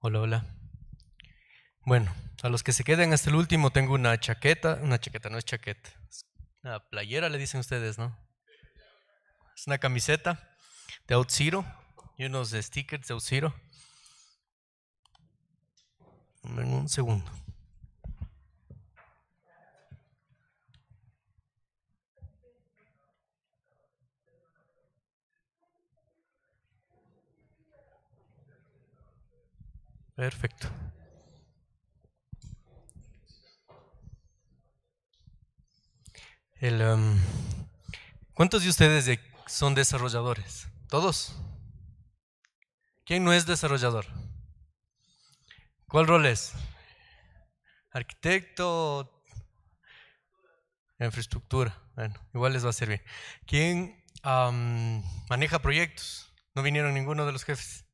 Hola, hola. Bueno, a los que se queden hasta el último tengo una chaqueta, una chaqueta no es chaqueta, es una playera le dicen ustedes, ¿no? Es una camiseta de OutZero y unos stickers de OutZero. En un segundo. Perfecto. Um, ¿Cuántos de ustedes son desarrolladores? ¿Todos? ¿Quién no es desarrollador? ¿Cuál rol es? ¿Arquitecto? Infraestructura. Bueno, igual les va a servir. ¿Quién um, maneja proyectos? No vinieron ninguno de los jefes.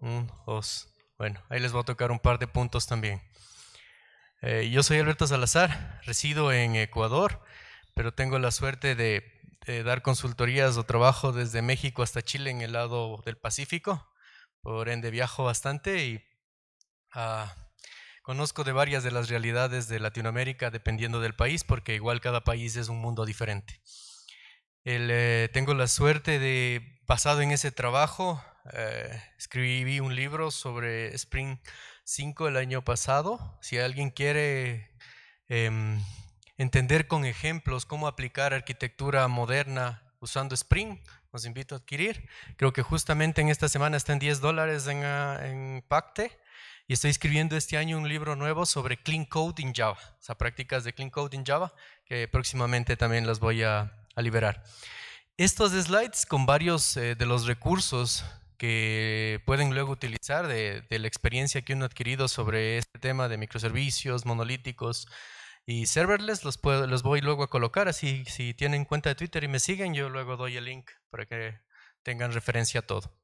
Un, dos, bueno, ahí les voy a tocar un par de puntos también. Eh, yo soy Alberto Salazar, resido en Ecuador, pero tengo la suerte de, dar consultorías o trabajo desde México hasta Chile en el lado del Pacífico. Por ende, viajo bastante y ah, conozco de varias de las realidades de Latinoamérica dependiendo del país, porque igual cada país es un mundo diferente. Eh, tengo la suerte de, basado en ese trabajo, eh, escribí un libro sobre Spring 5 el año pasado. Si alguien quiere em, entender con ejemplos cómo aplicar arquitectura moderna usando Spring, los invito a adquirir. Creo que justamente en esta semana está en 10 dólares en, ah, en Pacte. Y estoy escribiendo este año un libro nuevo sobre Clean Code in Java, o sea, prácticas de Clean Code in Java, que próximamente también las voy a, liberar. Estos slides con varios eh, de los recursos que pueden luego utilizar de, de, la experiencia que uno ha adquirido sobre este tema de microservicios, monolíticos y serverless, los, los voy luego a colocar. Así, si tienen cuenta de Twitter y me siguen, yo luego doy el link para que tengan referencia a todo.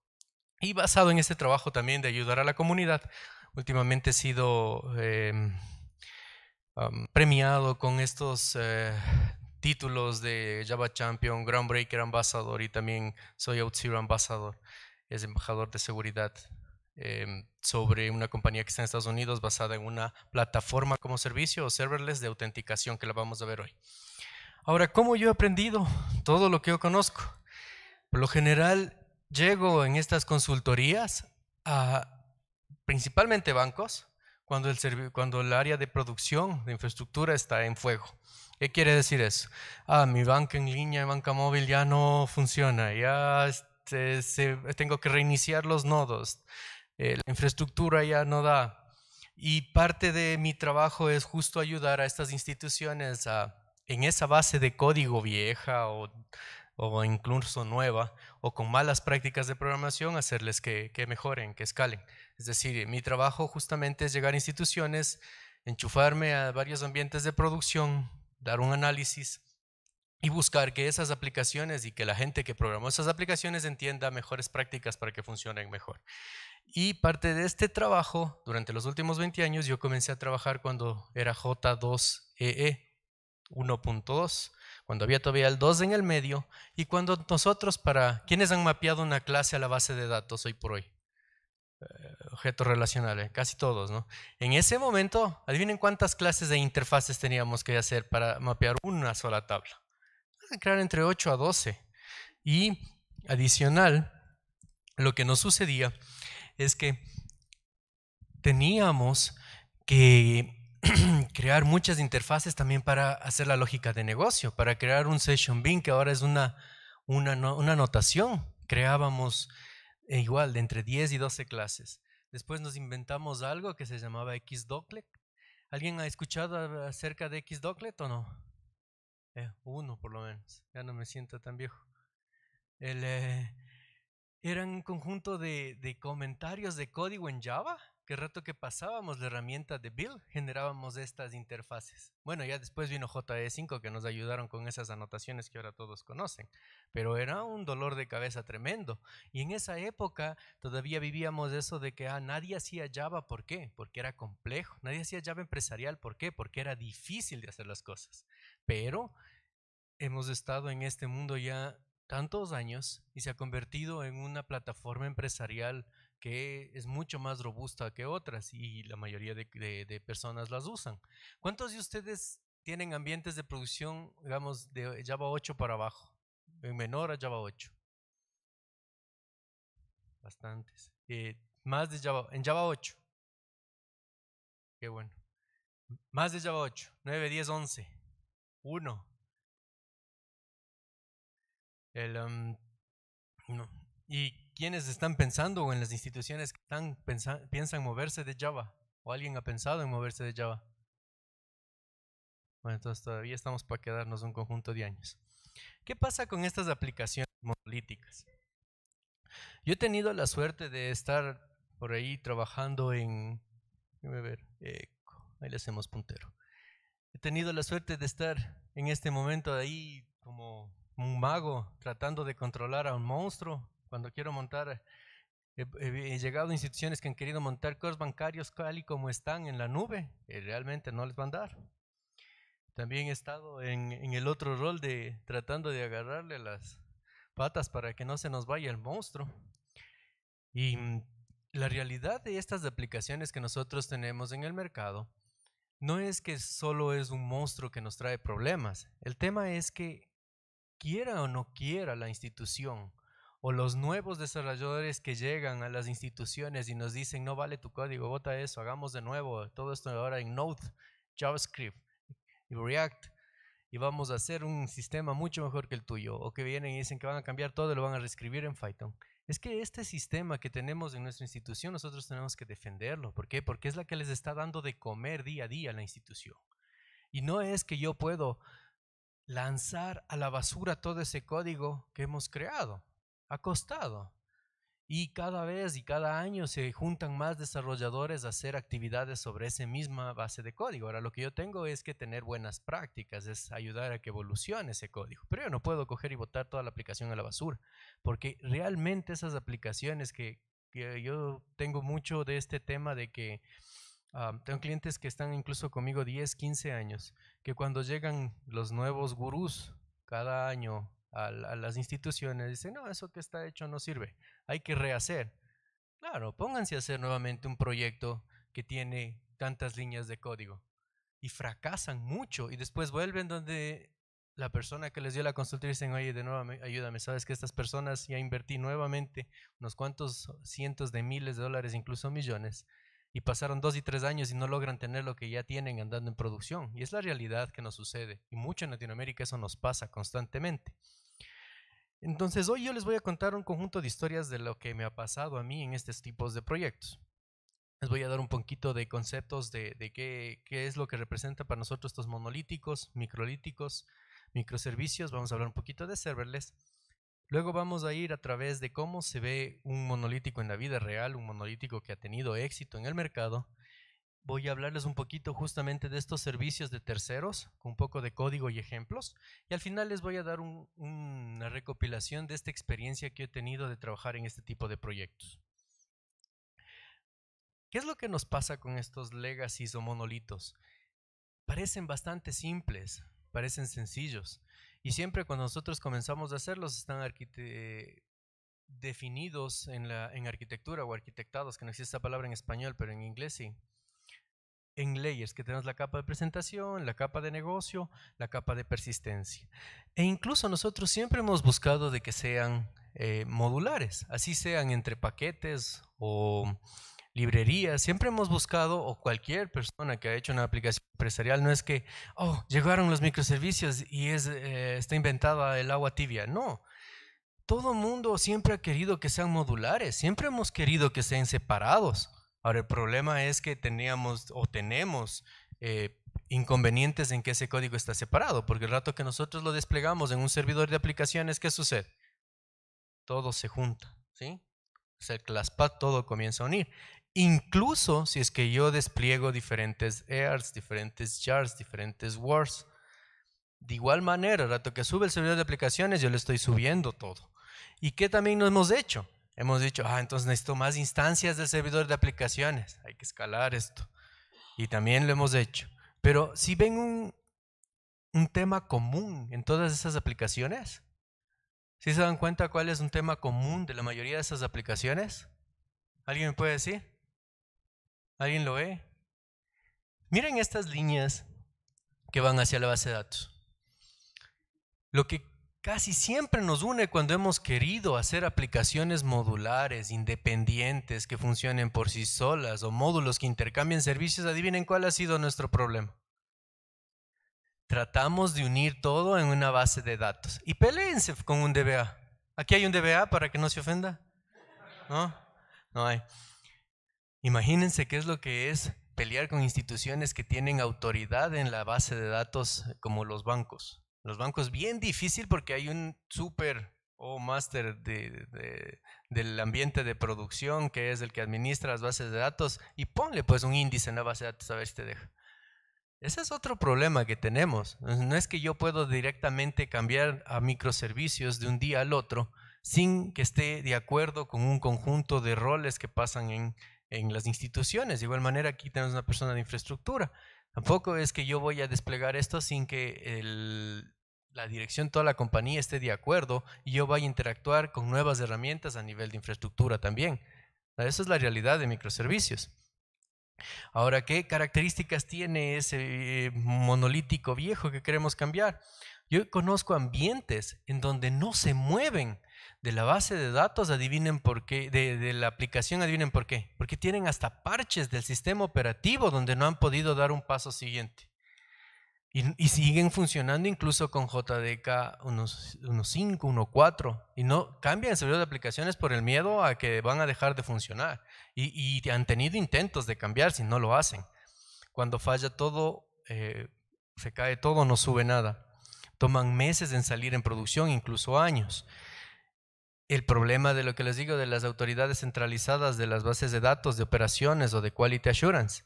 Y basado en este trabajo también de ayudar a la comunidad, últimamente he sido em, premiado con estos eh, títulos de Java Champion, Groundbreaker Ambassador y también soy OutZero Ambassador es embajador de seguridad em, sobre una compañía que está en Estados Unidos basada en una plataforma como servicio o serverless de autenticación que la vamos a ver hoy. Ahora, ¿cómo yo he aprendido todo lo que yo conozco? Por lo general, llego en estas consultorías a principalmente bancos cuando el, cuando el área de producción de infraestructura está en fuego. ¿Qué quiere decir eso? Ah, mi banca en línea, mi banca móvil ya no funciona, ya se, tengo que reiniciar los nodos, eh, la infraestructura ya no da. Y parte de mi trabajo es justo ayudar a estas instituciones a, en esa base de código vieja o, incluso nueva o con malas prácticas de programación, hacerles que, que mejoren, que escalen. Es decir, mi trabajo justamente es llegar a instituciones, enchufarme a varios ambientes de producción, dar un análisis y buscar que esas aplicaciones y que la gente que programó esas aplicaciones entienda mejores prácticas para que funcionen mejor. Y parte de este trabajo, durante los últimos 20 años, yo comencé a trabajar cuando era J2EE 1.2, e, cuando había todavía el 2 en el medio, y cuando nosotros, para quienes han mapeado una clase a la base de datos hoy por hoy, eh, objetos relacionales, casi todos, ¿no? En ese momento, adivinen cuántas clases de interfaces teníamos que hacer para mapear una sola tabla crear entre 8 a 12. Y adicional, lo que nos sucedía es que teníamos que crear muchas interfaces también para hacer la lógica de negocio, para crear un session bin que ahora es una, una, una anotación. Creábamos eh, igual de entre 10 y 12 clases. Después nos inventamos algo que se llamaba XDoclet. ¿Alguien ha escuchado acerca de XDoclet o no? Eh, uno por lo menos, ya no me siento tan viejo. El, eh, eran un conjunto de, comentarios de código en Java, qué rato que pasábamos la herramienta de Bill, generábamos estas interfaces. Bueno, ya después vino JE5 que nos ayudaron con esas anotaciones que ahora todos conocen, pero era un dolor de cabeza tremendo. Y en esa época todavía vivíamos eso de que ah, nadie hacía Java, ¿por qué? Porque era complejo. Nadie hacía Java empresarial, ¿por qué? Porque era difícil de hacer las cosas pero hemos estado en este mundo ya tantos años y se ha convertido en una plataforma empresarial que es mucho más robusta que otras y la mayoría de, personas las usan. ¿Cuántos de ustedes tienen ambientes de producción, digamos, de Java 8 para abajo? En menor a Java 8. Bastantes. Eh, más de Java, en Java 8. Qué bueno. Más de Java 8, 9, 10, 11 uno. El, em, no. ¿Y quiénes están pensando en las instituciones que están piensan moverse de Java? ¿O alguien ha pensado en moverse de Java? Bueno, entonces todavía estamos para quedarnos un conjunto de años. ¿Qué pasa con estas aplicaciones monolíticas? Yo he tenido la suerte de estar por ahí trabajando en... Déjame ver, ahí le hacemos puntero. He tenido la suerte de estar en este momento ahí como un mago tratando de controlar a un monstruo cuando quiero montar. He, llegado a instituciones que han querido montar cosas bancarios tal y como están en la nube, y realmente no les van a dar. También he estado en, en el otro rol de tratando de agarrarle las patas para que no se nos vaya el monstruo. Y mm, la realidad de estas aplicaciones que nosotros tenemos en el mercado no es que solo es un monstruo que nos trae problemas. El tema es que quiera o no quiera la institución o los nuevos desarrolladores que llegan a las instituciones y nos dicen, no vale tu código, bota eso, hagamos de nuevo todo esto ahora en Node, JavaScript y React y vamos a hacer un sistema mucho mejor que el tuyo. O que vienen y dicen que van a cambiar todo y lo van a reescribir en Python es que este sistema que tenemos en nuestra institución nosotros tenemos que defenderlo. ¿Por qué? Porque es la que les está dando de comer día a día a la institución. Y no es que yo puedo lanzar a la basura todo ese código que hemos creado. Ha costado. Y cada vez y cada año se juntan más desarrolladores a hacer actividades sobre esa misma base de código. Ahora lo que yo tengo es que tener buenas prácticas, es ayudar a que evolucione ese código. Pero yo no puedo coger y botar toda la aplicación a la basura, porque realmente esas aplicaciones que, yo tengo mucho de este tema de que ah, tengo clientes que están incluso conmigo 10, 15 años, que cuando llegan los nuevos gurús cada año a, las instituciones, dicen, no, eso que está hecho no sirve, hay que rehacer. Claro, pónganse a hacer nuevamente un proyecto que tiene tantas líneas de código y fracasan mucho y después vuelven donde la persona que les dio la consulta y dicen, oye, de nuevo ayúdame, sabes que estas personas ya invertí nuevamente unos cuantos cientos de miles de dólares, incluso millones, y pasaron dos y tres años y no logran tener lo que ya tienen andando en producción. Y es la realidad que nos sucede, y mucho en Latinoamérica eso nos pasa constantemente. Entonces, hoy yo les voy a contar un conjunto de historias de lo que me ha pasado a mí en estos tipos de proyectos. Les voy a dar un poquito de conceptos de, qué, qué, es lo que representa para nosotros estos monolíticos, microlíticos, microservicios. Vamos a hablar un poquito de serverless. Luego vamos a ir a través de cómo se ve un monolítico en la vida real, un monolítico que ha tenido éxito en el mercado voy a hablarles un poquito justamente de estos servicios de terceros, con un poco de código y ejemplos, y al final les voy a dar una recopilación de esta experiencia que he tenido de trabajar en este tipo de proyectos. ¿Qué es lo que nos pasa con estos legacies o monolitos? Parecen bastante simples, parecen sencillos, y siempre cuando nosotros comenzamos a hacerlos están definidos en, en arquitectura o arquitectados, que no existe esa palabra en español, pero en inglés sí en layers, que tenemos la capa de presentación, la capa de negocio, la capa de persistencia. E incluso nosotros siempre hemos buscado de que sean eh, modulares, así sean entre paquetes o librerías, siempre hemos buscado, o cualquier persona que ha hecho una aplicación empresarial, no es que, oh, llegaron los microservicios y es, eh, está inventada el agua tibia, no. Todo mundo siempre ha querido que sean modulares, siempre hemos querido que sean separados. Ahora, el problema es que teníamos o tenemos eh, inconvenientes en que ese código está separado, porque el rato que nosotros lo desplegamos en un servidor de aplicaciones, ¿qué sucede? Todo se junta, ¿sí? Se sea, todo comienza a unir. Incluso si es que yo despliego diferentes EARs, diferentes jars, diferentes wars. De igual manera, el rato que sube el servidor de aplicaciones, yo le estoy subiendo todo. ¿Y qué también nos hemos hecho? Hemos dicho, ah, entonces necesito más instancias del servidor de aplicaciones. Hay que escalar esto. Y también lo hemos hecho. Pero si ven un, un tema común en todas esas aplicaciones, si ¿Sí se dan cuenta cuál es un tema común de la mayoría de esas aplicaciones? ¿Alguien me puede decir? ¿Alguien lo ve? Miren estas líneas que van hacia la base de datos. Lo que casi siempre nos une cuando hemos querido hacer aplicaciones modulares, independientes, que funcionen por sí solas o módulos que intercambien servicios. Adivinen cuál ha sido nuestro problema. Tratamos de unir todo en una base de datos. Y peleense con un DBA. Aquí hay un DBA para que no se ofenda. ¿No? No hay. Imagínense qué es lo que es pelear con instituciones que tienen autoridad en la base de datos como los bancos los bancos bien difícil porque hay un super o oh, master máster del ambiente de producción que es el que administra las bases de datos y ponle pues un índice en la base de datos a ver si te deja. Ese es otro problema que tenemos. No es que yo puedo directamente cambiar a microservicios de un día al otro sin que esté de acuerdo con un conjunto de roles que pasan en, en las instituciones. De igual manera aquí tenemos una persona de infraestructura. Tampoco es que yo voy a desplegar esto sin que el la dirección, toda la compañía esté de acuerdo y yo vaya a interactuar con nuevas herramientas a nivel de infraestructura también. Esa es la realidad de microservicios. Ahora, ¿qué características tiene ese eh, monolítico viejo que queremos cambiar? Yo conozco ambientes en donde no se mueven de la base de datos, adivinen por qué, de, de la aplicación, adivinen por qué. Porque tienen hasta parches del sistema operativo donde no han podido dar un paso siguiente. Y, siguen funcionando incluso con JDK 1.5, 1.4. Y no cambian el servidor de aplicaciones por el miedo a que van a dejar de funcionar. Y, y han tenido intentos de cambiar si no lo hacen. Cuando falla todo, eh, se cae todo, no sube nada. Toman meses en salir en producción, incluso años. El problema de lo que les digo de las autoridades centralizadas de las bases de datos, de operaciones o de quality assurance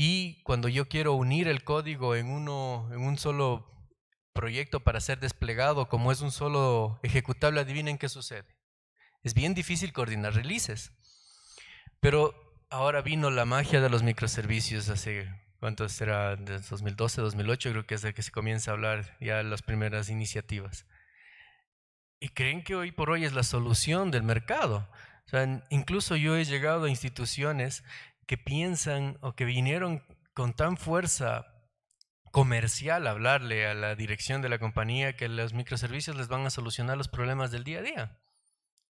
y cuando yo quiero unir el código en, uno, en un solo proyecto para ser desplegado, como es un solo ejecutable, adivinen qué sucede. Es bien difícil coordinar releases. Pero ahora vino la magia de los microservicios hace, ¿cuántos será? 2012, 2008, creo que es de que se comienza a hablar ya las primeras iniciativas. Y creen que hoy por hoy es la solución del mercado. sea, incluso yo he llegado a instituciones que piensan o que vinieron con tan fuerza comercial a hablarle a la dirección de la compañía que los microservicios les van a solucionar los problemas del día a día.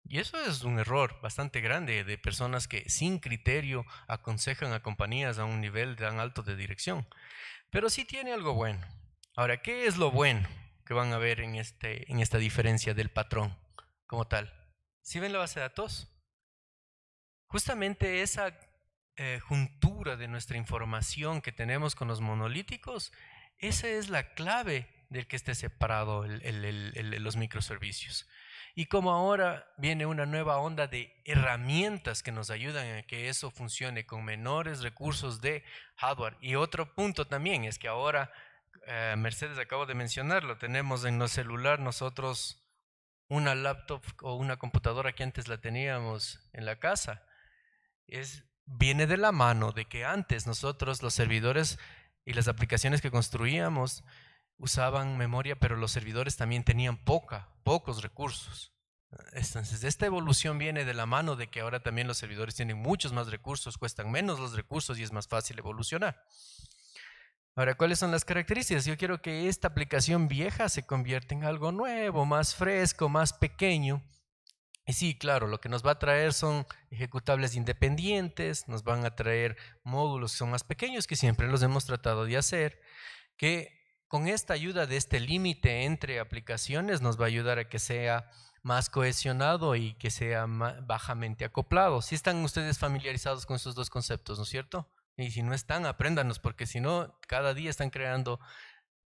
Y eso es un error bastante grande de personas que sin criterio aconsejan a compañías a un nivel tan alto de dirección. Pero sí tiene algo bueno. Ahora, ¿qué es lo bueno que van a ver en, este, en esta diferencia del patrón como tal? Si ven la base de datos, justamente esa eh, juntura de nuestra información que tenemos con los monolíticos, esa es la clave del que esté separado los microservicios. Y como ahora viene una nueva onda de herramientas que nos ayudan a que eso funcione con menores recursos de hardware. Y otro punto también es que ahora, eh, Mercedes acabo de mencionarlo, tenemos en nuestro celular nosotros una laptop o una computadora que antes la teníamos en la casa. Es viene de la mano de que antes nosotros los servidores y las aplicaciones que construíamos usaban memoria, pero los servidores también tenían poca, pocos recursos. Entonces, esta evolución viene de la mano de que ahora también los servidores tienen muchos más recursos, cuestan menos los recursos y es más fácil evolucionar. Ahora, ¿cuáles son las características? Yo quiero que esta aplicación vieja se convierta en algo nuevo, más fresco, más pequeño, y sí, claro, lo que nos va a traer son ejecutables independientes, nos van a traer módulos que son más pequeños, que siempre los hemos tratado de hacer, que con esta ayuda de este límite entre aplicaciones nos va a ayudar a que sea más cohesionado y que sea bajamente acoplado. Si están ustedes familiarizados con esos dos conceptos, ¿no es cierto? Y si no están, apréndanos, porque si no, cada día están creando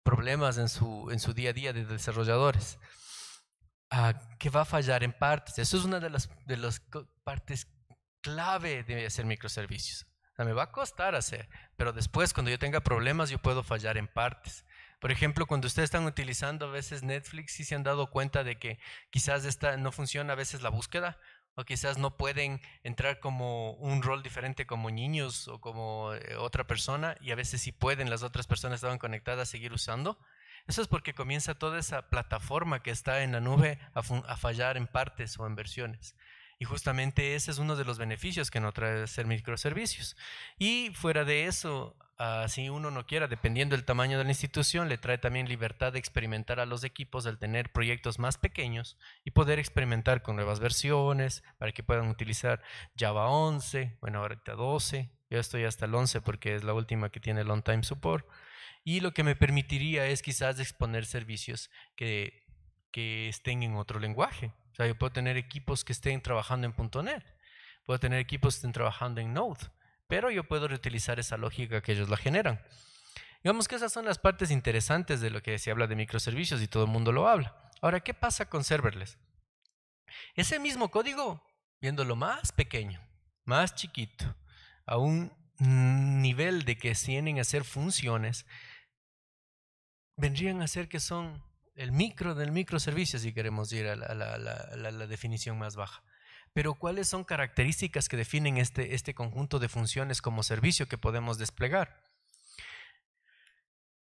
problemas en su, en su día a día de desarrolladores. Ah, que va a fallar en partes. Eso es una de las, de partes clave de hacer microservicios. O me va a costar hacer, pero después cuando yo tenga problemas yo puedo fallar en partes. Por ejemplo, cuando ustedes están utilizando a veces Netflix, y se han dado cuenta de que quizás no funciona a veces la búsqueda o quizás no pueden entrar como un rol diferente como niños o como eh, otra persona y a veces sí pueden, las otras personas estaban conectadas a seguir usando. Eso es porque comienza toda esa plataforma que está en la nube a, fallar en partes o en versiones. Y justamente ese es uno de los beneficios que nos trae ser microservicios. Y fuera de eso, ah, si uno no quiera, dependiendo del tamaño de la institución, le trae también libertad de experimentar a los equipos al tener proyectos más pequeños y poder experimentar con nuevas versiones para que puedan utilizar Java 11, bueno, ahorita 12. Yo estoy hasta el 11 porque es la última que tiene el on-time support y lo que me permitiría es quizás exponer servicios que, que estén en otro lenguaje. O sea, yo puedo tener equipos que estén trabajando en .NET, puedo tener equipos que estén trabajando en Node, pero yo puedo reutilizar esa lógica que ellos la generan. Digamos que esas son las partes interesantes de lo que se habla de microservicios y todo el mundo lo habla. Ahora, ¿qué pasa con serverless? Ese mismo código, viéndolo más pequeño, más chiquito, a un nivel de que tienen a hacer funciones, vendrían a ser que son el micro del microservicio, si queremos ir a la, definición más baja. Pero ¿cuáles son características que definen este, este conjunto de funciones como servicio que podemos desplegar?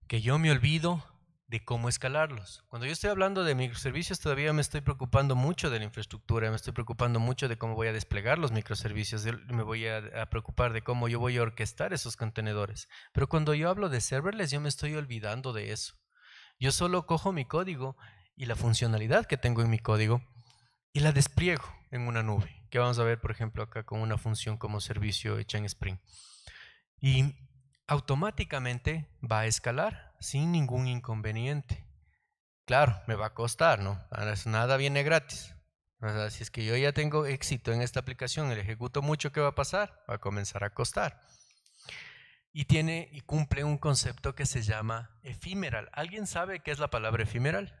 Que yo me olvido de cómo escalarlos. Cuando yo estoy hablando de microservicios, todavía me estoy preocupando mucho de la infraestructura, me estoy preocupando mucho de cómo voy a desplegar los microservicios, me voy a, a, preocupar de cómo yo voy a orquestar esos contenedores. Pero cuando yo hablo de serverless, yo me estoy olvidando de eso. Yo solo cojo mi código y la funcionalidad que tengo en mi código y la despliego en una nube, que vamos a ver, por ejemplo, acá con una función como servicio hecha en Spring. Y automáticamente va a escalar sin ningún inconveniente. Claro, me va a costar, ¿no? Ah, nada viene gratis. O si es que yo ya tengo éxito en esta aplicación, le ejecuto mucho, ¿qué va a pasar? Va a comenzar a costar y tiene y cumple un concepto que se llama efímeral. ¿Alguien sabe qué es la palabra efímeral?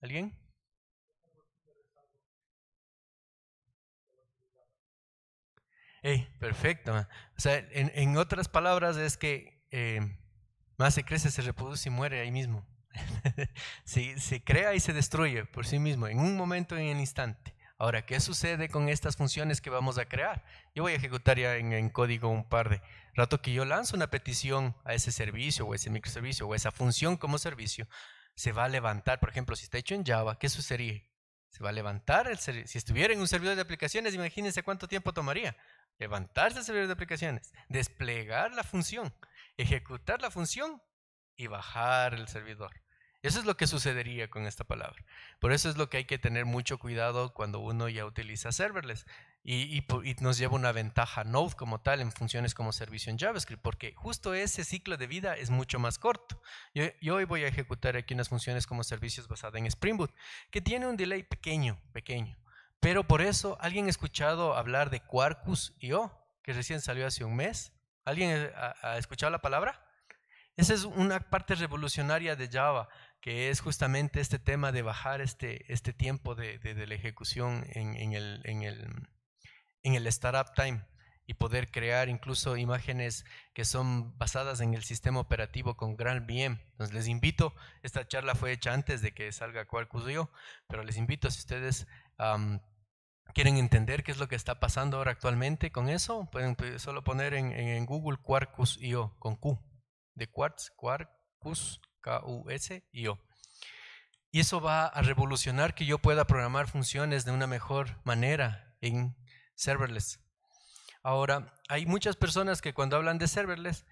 ¿Alguien? perfecto. O sea, en, otras palabras es que eh, más se crece, se reproduce y muere ahí mismo. se, se crea y se destruye por sí mismo, en un momento, en un instante. Ahora, ¿qué sucede con estas funciones que vamos a crear? Yo voy a ejecutar ya en, código un par de rato que yo lanzo una petición a ese servicio o ese microservicio o esa función como servicio, se va a levantar, por ejemplo, si está hecho en Java, ¿qué sucedería? Se va a levantar el si estuviera en un servidor de aplicaciones, imagínense cuánto tiempo tomaría levantarse el servidor de aplicaciones, desplegar la función, ejecutar la función y bajar el servidor. Eso es lo que sucedería con esta palabra. Por eso es lo que hay que tener mucho cuidado cuando uno ya utiliza serverless y, nos lleva una ventaja Node como tal en funciones como servicio en JavaScript, porque justo ese ciclo de vida es mucho más corto. Yo, hoy voy a ejecutar aquí unas funciones como servicios basadas en Spring Boot, que tiene un delay pequeño, pequeño. Pero por eso, ¿alguien ha escuchado hablar de Quarkus IO, que recién salió hace un mes? ¿Alguien ha escuchado la palabra? Esa es una parte revolucionaria de Java que es justamente este tema de bajar este, este tiempo de, la ejecución en, el, en, el, en el startup time y poder crear incluso imágenes que son basadas en el sistema operativo con gran bien Entonces les invito, esta charla fue hecha antes de que salga Quarkus Io, pero les invito si ustedes quieren entender qué es lo que está pasando ahora actualmente con eso, pueden solo poner en, en Google Quarkus con Q, de Quartz, Quarkus k s o Y eso va a revolucionar que yo pueda programar funciones de una mejor manera en serverless. Ahora, hay muchas personas que cuando hablan de serverless,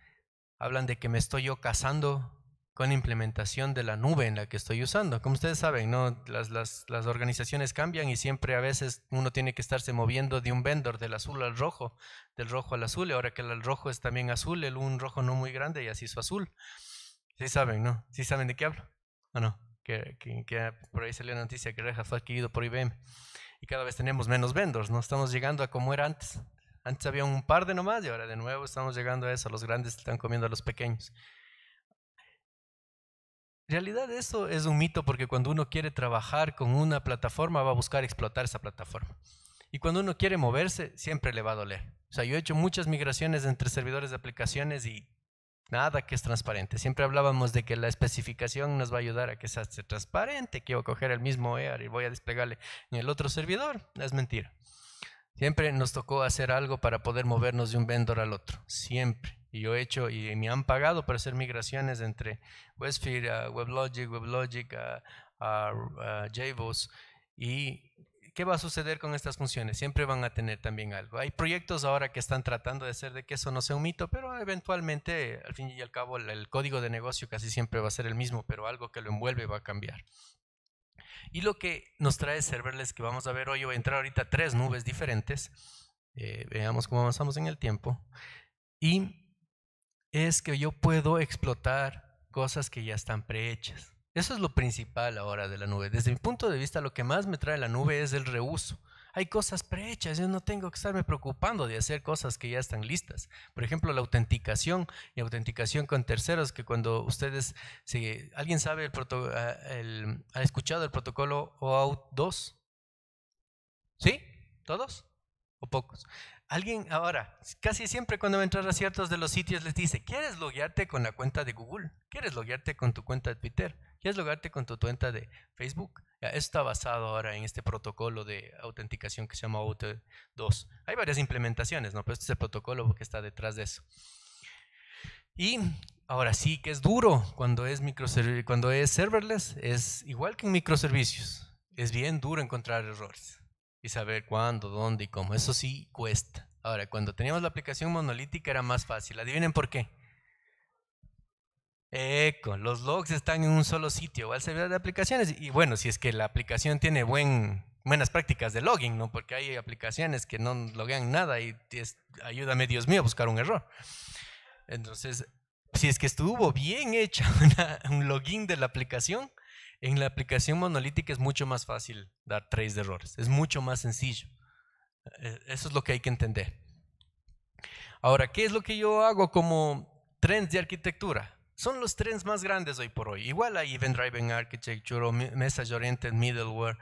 hablan de que me estoy yo casando con implementación de la nube en la que estoy usando. Como ustedes saben, ¿no? Las, las, organizaciones cambian y siempre a veces uno tiene que estarse moviendo de un vendor del azul al rojo, del rojo al azul, y ahora que el rojo es también azul, el un rojo no muy grande y así su azul. Sí saben, ¿no? Sí saben de qué hablo. ¿O no? Que, que, por ahí salió la noticia que Reja fue adquirido por IBM. Y cada vez tenemos menos vendors, ¿no? Estamos llegando a como era antes. Antes había un par de nomás y ahora de nuevo estamos llegando a eso. Los grandes están comiendo a los pequeños. En realidad eso es un mito porque cuando uno quiere trabajar con una plataforma va a buscar explotar esa plataforma. Y cuando uno quiere moverse, siempre le va a doler. O sea, yo he hecho muchas migraciones entre servidores de aplicaciones y Nada que es transparente. Siempre hablábamos de que la especificación nos va a ayudar a que sea transparente. que Quiero coger el mismo EAR y voy a desplegarle en el otro servidor. Es mentira. Siempre nos tocó hacer algo para poder movernos de un vendor al otro. Siempre. Y yo he hecho y me han pagado para hacer migraciones entre Westfield, WebLogic, WebLogic, a Y ¿qué va a suceder con estas funciones? Siempre van a tener también algo. Hay proyectos ahora que están tratando de hacer de que eso no sea un mito, pero eventualmente, al fin y al cabo, el código de negocio casi siempre va a ser el mismo, pero algo que lo envuelve va a cambiar. Y lo que nos trae serverless que vamos a ver hoy, voy a entrar ahorita tres nubes diferentes, eh, veamos cómo avanzamos en el tiempo, y es que yo puedo explotar cosas que ya están prehechas. Eso es lo principal ahora de la nube. Desde mi punto de vista, lo que más me trae la nube es el reuso. Hay cosas prehechas, yo no tengo que estarme preocupando de hacer cosas que ya están listas. Por ejemplo, la autenticación y autenticación con terceros, que cuando ustedes, si alguien sabe, el, ah, ha escuchado el protocolo OAuth 2, ¿sí? ¿Todos? ¿O pocos? Alguien ahora, casi siempre cuando me a a ciertos de los sitios les dice, ¿quieres loguearte con la cuenta de Google? ¿Quieres loguearte con tu cuenta de Twitter? quieres logarte con tu cuenta de Facebook, Esto está basado ahora en este protocolo de autenticación que se llama OAuth2. Hay varias implementaciones, ¿no? Pero este es el protocolo que está detrás de eso. Y ahora sí que es duro cuando es, cuando es serverless, es igual que en microservicios. Es bien duro encontrar errores y saber cuándo, dónde y cómo. Eso sí cuesta. Ahora, cuando teníamos la aplicación monolítica era más fácil. Adivinen por qué Eco, los logs están en un solo sitio, va al servidor de aplicaciones. Y bueno, si es que la aplicación tiene buenas prácticas de logging, ¿no? Porque hay aplicaciones que no loguean nada y ayúdame, Dios mío, a buscar un error. Entonces, si es que estuvo bien hecha un login de la aplicación, en la aplicación monolítica es mucho más fácil dar trace de errores, es mucho más sencillo. Eh, eso es lo que hay que entender. Ahora, ¿qué es lo que yo hago como trends de arquitectura? Son los trens más grandes hoy por hoy. Igual hay Event Driven Architecture o Message Oriented Middleware.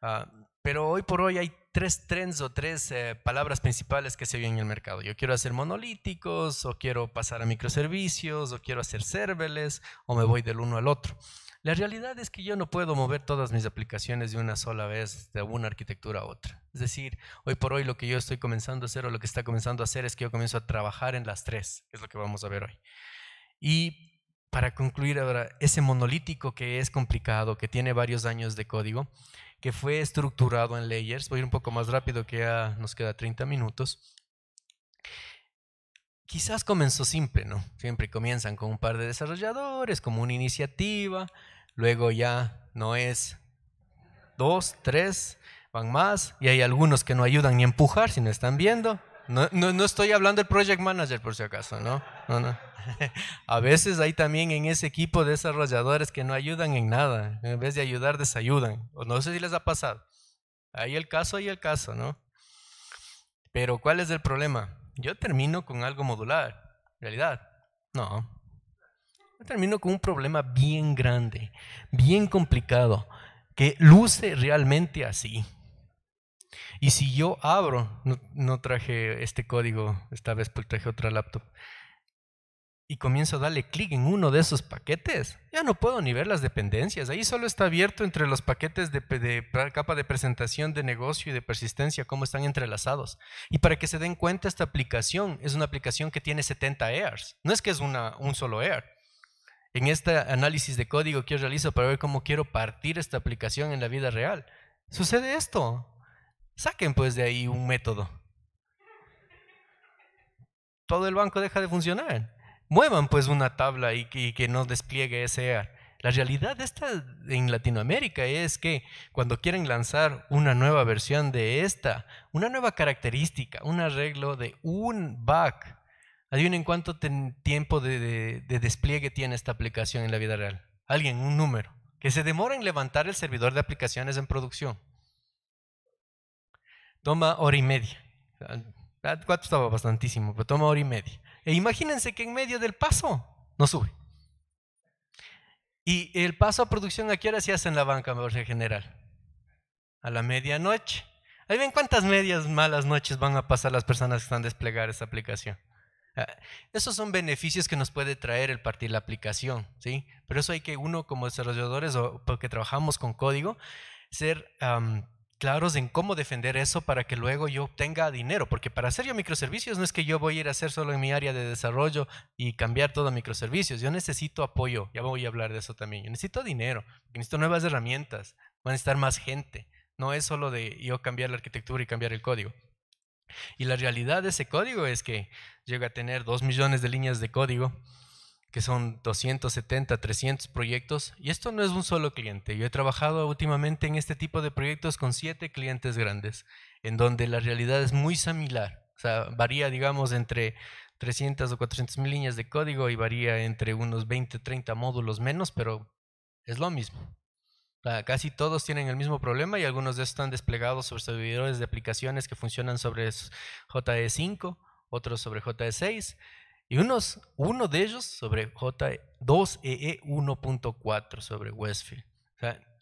Ah, pero hoy por hoy hay tres trends o tres eh, palabras principales que se ven en el mercado. Yo quiero hacer monolíticos, o quiero pasar a microservicios, o quiero hacer serverless, o me voy del uno al otro. La realidad es que yo no puedo mover todas mis aplicaciones de una sola vez, de una arquitectura a otra. Es decir, hoy por hoy lo que yo estoy comenzando a hacer o lo que está comenzando a hacer es que yo comienzo a trabajar en las tres, es lo que vamos a ver hoy. Y para concluir ahora, ese monolítico que es complicado, que tiene varios años de código, que fue estructurado en layers, voy a un poco más rápido que ya nos queda 30 minutos. Quizás comenzó simple, ¿no? Siempre comienzan con un par de desarrolladores, como una iniciativa, luego ya no es dos, tres, van más, y hay algunos que no ayudan ni empujar, si no están viendo, no, no, estoy hablando del project manager por si acaso, ¿no? No, no. A veces hay también en ese equipo desarrolladores que no ayudan en nada. En vez de ayudar, desayudan. O no sé si les ha pasado. Ahí el caso, ahí el caso, ¿no? Pero ¿cuál es el problema? Yo termino con algo modular. ¿Realidad? No. Yo termino con un problema bien grande, bien complicado, que luce realmente así. Y si yo abro, no, traje este código, esta vez pues, traje otra laptop, y comienzo a darle clic en uno de esos paquetes, ya no puedo ni ver las dependencias. Ahí solo está abierto entre los paquetes de, capa de presentación, de negocio y de persistencia, cómo están entrelazados. Y para que se den cuenta, esta aplicación es una aplicación que tiene 70 EARs. No es que es un solo EAR. En este análisis de código que yo realizo para ver cómo quiero partir esta aplicación en la vida real, sucede esto. Saquen pues de ahí un método. Todo el banco deja de funcionar. Muevan pues una tabla y que, no despliegue ese AR. La realidad esta en Latinoamérica es que cuando quieren lanzar una nueva versión de esta, una nueva característica, un arreglo de un bug, adivinen cuánto tiempo de, despliegue tiene esta aplicación en la vida real. Alguien, un número. Que se demora en levantar el servidor de aplicaciones en producción toma hora y media. Ah, cuatro estaba bastantísimo, pero toma hora y media. E imagínense que en medio del paso no sube. Y el paso a producción, ¿a qué hora se hace en la banca, mejor general? A la medianoche. Ahí ven cuántas medias malas noches van a pasar las personas que están desplegar esta aplicación. Ah, esos son beneficios que nos puede traer el partir la aplicación, ¿sí? Pero eso hay que uno como desarrolladores o porque trabajamos con código, ser claros en cómo defender eso para que luego yo obtenga dinero, porque para hacer yo microservicios no es que yo voy a ir a hacer solo en mi área de desarrollo y cambiar todo a microservicios, yo necesito apoyo, ya voy a hablar de eso también, yo necesito dinero, necesito nuevas herramientas, van a necesitar más gente, no es solo de yo cambiar la arquitectura y cambiar el código. Y la realidad de ese código es que llega a tener dos millones de líneas de código, que son 270, 300 proyectos, y esto no es un solo cliente. Yo he trabajado últimamente en este tipo de proyectos con siete clientes grandes, en donde la realidad es muy similar. O sea, varía, digamos, entre 300 o 400 mil líneas de código y varía entre unos 20, 30 módulos menos, pero es lo mismo. casi todos tienen el mismo problema y algunos de estos están desplegados sobre servidores de aplicaciones que funcionan sobre JE5, otros sobre JE6, y unos, uno de ellos sobre J2EE1.4 e, sobre Westfield.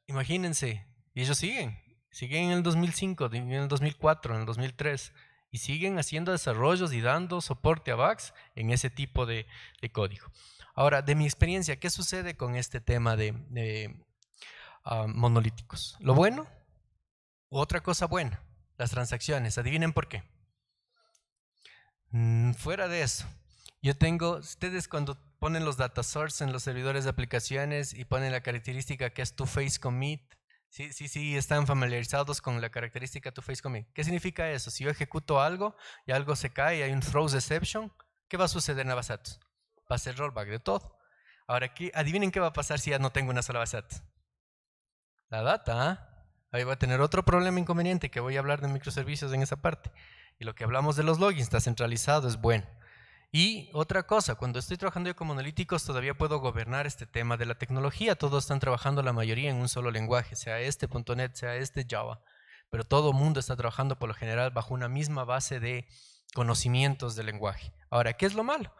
imagínense, y ellos siguen, siguen en el 2005, en el 2004, en el 2003, y siguen haciendo desarrollos y dando soporte a bugs en ese tipo de, código. Ahora, de mi experiencia, ¿qué sucede con este tema de, ah, monolíticos? Lo bueno, otra cosa buena, las transacciones. Adivinen por qué. Mm, fuera de eso, yo tengo, ustedes cuando ponen los data source en los servidores de aplicaciones y ponen la característica que es to face commit, Sí, sí, sí, están familiarizados con la característica to face commit. ¿Qué significa eso? Si yo ejecuto algo y algo se cae y hay un throws exception, ¿qué va a suceder en la base datos? Va a ser rollback de todo. Ahora aquí, adivinen qué va a pasar si ya no tengo una sola base datos. La data, ¿ah? ahí va a tener otro problema inconveniente que voy a hablar de microservicios en esa parte. Y lo que hablamos de los logins, está centralizado, es bueno. Y otra cosa, cuando estoy trabajando yo como analíticos todavía puedo gobernar este tema de la tecnología. Todos están trabajando la mayoría en un solo lenguaje, sea este .NET, sea este Java. Pero todo el mundo está trabajando por lo general bajo una misma base de conocimientos del lenguaje. Ahora, ¿qué es lo malo?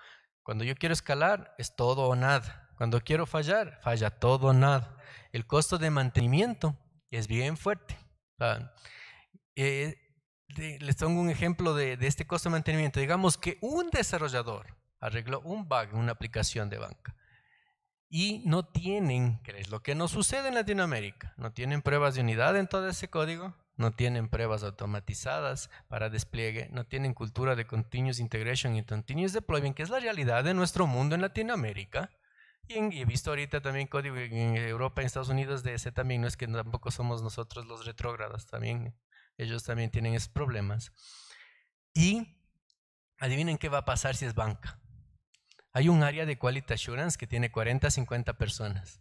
Cuando yo quiero escalar es todo o nada. Cuando quiero fallar, falla todo o nada. El costo de mantenimiento es bien fuerte. O eh, les pongo un ejemplo de, este costo de mantenimiento. Digamos que un desarrollador arregló un bug en una aplicación de banca y no tienen, ¿qué es lo que nos sucede en Latinoamérica, no tienen pruebas de unidad en todo ese código, no tienen pruebas automatizadas para despliegue, no tienen cultura de continuous integration y continuous deployment, que es la realidad de nuestro mundo en Latinoamérica. Y, he visto ahorita también código en Europa, en Estados Unidos de ese también, no es que tampoco somos nosotros los retrógradas, también ellos también tienen esos problemas. Y adivinen qué va a pasar si es banca. Hay un área de Quality Assurance que tiene 40, 50 personas.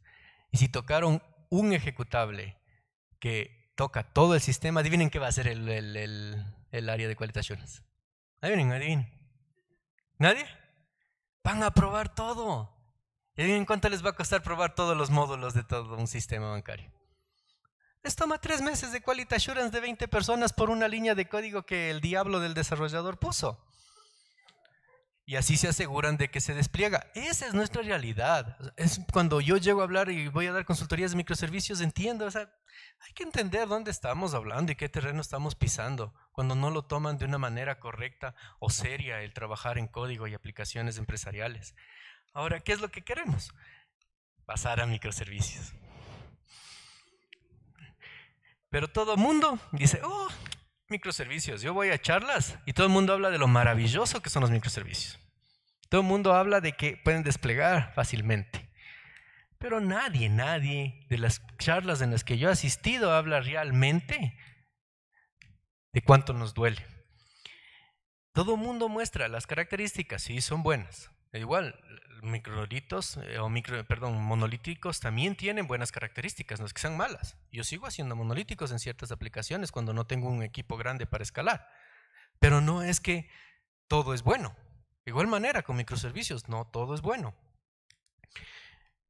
Y si tocaron un ejecutable que toca todo el sistema, adivinen qué va a hacer el, el, el, área de Quality Assurance. Adivinen, adivinen. ¿Nadie? Van a probar todo. ¿Y adivinen cuánto les va a costar probar todos los módulos de todo un sistema bancario? Les toma tres meses de quality assurance de 20 personas por una línea de código que el diablo del desarrollador puso. Y así se aseguran de que se despliega. Esa es nuestra realidad. Es cuando yo llego a hablar y voy a dar consultorías de microservicios, entiendo. O sea, hay que entender dónde estamos hablando y qué terreno estamos pisando cuando no lo toman de una manera correcta o seria el trabajar en código y aplicaciones empresariales. Ahora, ¿qué es lo que queremos? Pasar a microservicios. Pero todo el mundo dice, oh, microservicios, yo voy a charlas y todo el mundo habla de lo maravilloso que son los microservicios. Todo el mundo habla de que pueden desplegar fácilmente. Pero nadie, nadie de las charlas en las que yo he asistido habla realmente de cuánto nos duele. Todo el mundo muestra las características, y son buenas. Igual, microlitos eh, o micro, perdón, monolíticos también tienen buenas características, no es que sean malas. Yo sigo haciendo monolíticos en ciertas aplicaciones cuando no tengo un equipo grande para escalar, pero no es que todo es bueno. De igual manera con microservicios, no todo es bueno.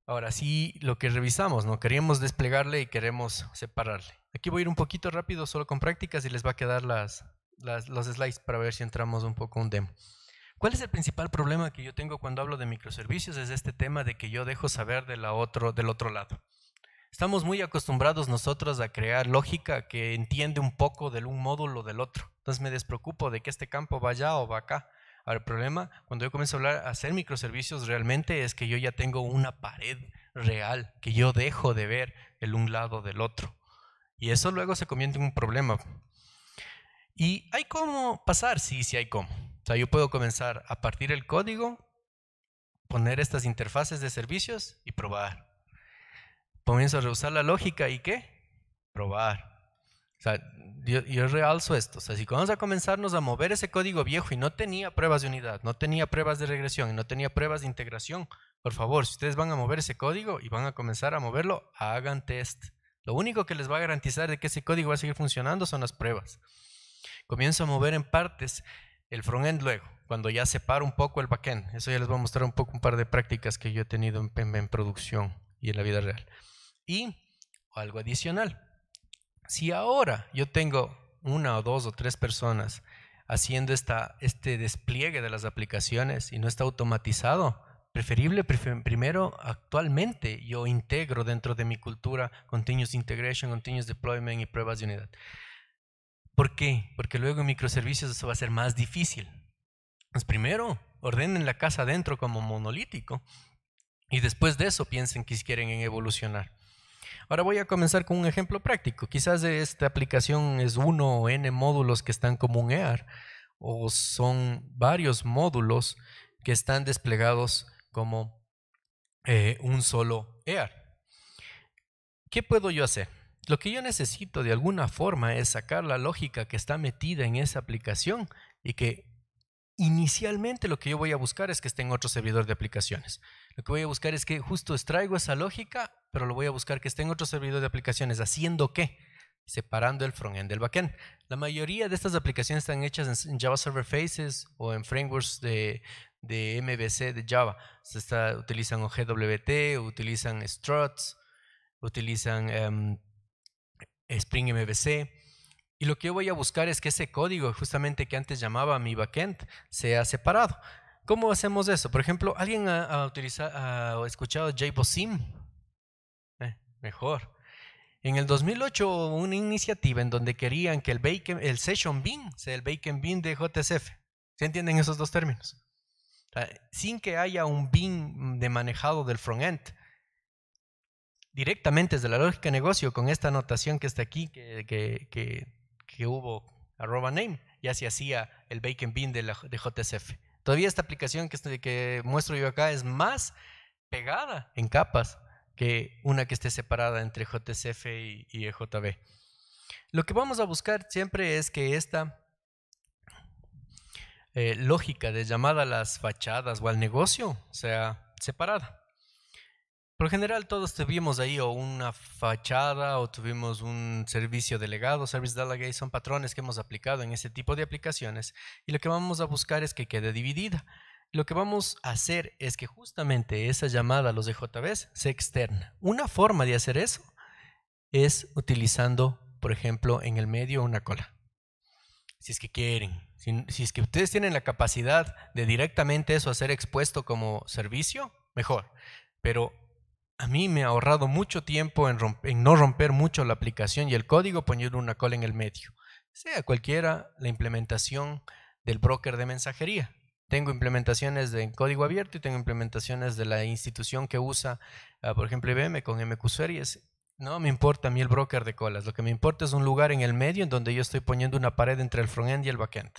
Ahora sí, lo que revisamos, no queríamos desplegarle y queremos separarle. Aquí voy a ir un poquito rápido, solo con prácticas y les va a quedar las, las los slides para ver si entramos un poco un demo. ¿Cuál es el principal problema que yo tengo cuando hablo de microservicios? Es este tema de que yo dejo saber de otro, del otro lado. Estamos muy acostumbrados nosotros a crear lógica que entiende un poco del un módulo del otro. Entonces me despreocupo de que este campo vaya o va acá. Ahora, el problema cuando yo comienzo a hablar, a hacer microservicios realmente es que yo ya tengo una pared real que yo dejo de ver el un lado del otro. Y eso luego se convierte en un problema. Y hay cómo pasar, sí, sí hay cómo. O sea, yo puedo comenzar a partir el código, poner estas interfaces de servicios y probar. Comienzo a rehusar la lógica y qué? Probar. O sea, yo, yo realzo esto. O sea, si vamos a comenzarnos a mover ese código viejo y no tenía pruebas de unidad, no tenía pruebas de regresión y no tenía pruebas de integración, por favor, si ustedes van a mover ese código y van a comenzar a moverlo, hagan test. Lo único que les va a garantizar de que ese código va a seguir funcionando son las pruebas. Comienzo a mover en partes el frontend luego, cuando ya separa un poco el backend. Eso ya les voy a mostrar un poco un par de prácticas que yo he tenido en, en, en producción y en la vida real. Y algo adicional. Si ahora yo tengo una o dos o tres personas haciendo esta, este despliegue de las aplicaciones y no está automatizado, preferible primero actualmente yo integro dentro de mi cultura continuous integration, continuous deployment y pruebas de unidad. ¿Por qué? Porque luego en microservicios eso va a ser más difícil. Pues primero, ordenen la casa adentro como monolítico y después de eso piensen que quieren en evolucionar. Ahora voy a comenzar con un ejemplo práctico. Quizás esta aplicación es uno o n módulos que están como un EAR o son varios módulos que están desplegados como eh, un solo EAR. ¿Qué puedo yo hacer? Lo que yo necesito de alguna forma es sacar la lógica que está metida en esa aplicación y que inicialmente lo que yo voy a buscar es que esté en otro servidor de aplicaciones. Lo que voy a buscar es que justo extraigo esa lógica, pero lo voy a buscar que esté en otro servidor de aplicaciones. ¿Haciendo qué? Separando el frontend del backend. La mayoría de estas aplicaciones están hechas en Java Server Faces o en frameworks de, de MVC de Java. Se utilizan OGWT, utilizan struts, utilizan... Em, Spring MVC. Y lo que voy a buscar es que ese código, justamente que antes llamaba mi backend, sea separado. ¿Cómo hacemos eso? Por ejemplo, ¿alguien ha, utilizado, escuchado JBossim? Eh, mejor. En el 2008 hubo una iniciativa en donde querían que el, bacon, el session bean sea el bacon bean de JSF. ¿Se entienden esos dos términos? sin que haya un bean de manejado del frontend, directamente desde la lógica de negocio con esta anotación que está aquí, que, hubo arroba name, ya se hacía el bacon bean de, la, de JSF. Todavía esta aplicación que, muestro yo acá es más pegada en capas que una que esté separada entre JSF y, JB. Lo que vamos a buscar siempre es que esta eh, lógica de llamada a las fachadas o al negocio sea separada. Por general todos tuvimos ahí o una fachada o tuvimos un servicio delegado, service delegate, son patrones que hemos aplicado en ese tipo de aplicaciones y lo que vamos a buscar es que quede dividida. Lo que vamos a hacer es que justamente esa llamada a los DJBs se externa. Una forma de hacer eso es utilizando, por ejemplo, en el medio una cola. Si es que quieren, si, si es que ustedes tienen la capacidad de directamente eso hacer expuesto como servicio, mejor. Pero a mí me ha ahorrado mucho tiempo en, no romper mucho la aplicación y el código poniendo una cola en el medio. Sea cualquiera la implementación del broker de mensajería. Tengo implementaciones de código abierto y tengo implementaciones de la institución que usa, ah, por ejemplo, IBM con MQ Series. No me importa a mí el broker de colas. Lo que me importa es un lugar en el medio en donde yo estoy poniendo una pared entre el frontend y el backend.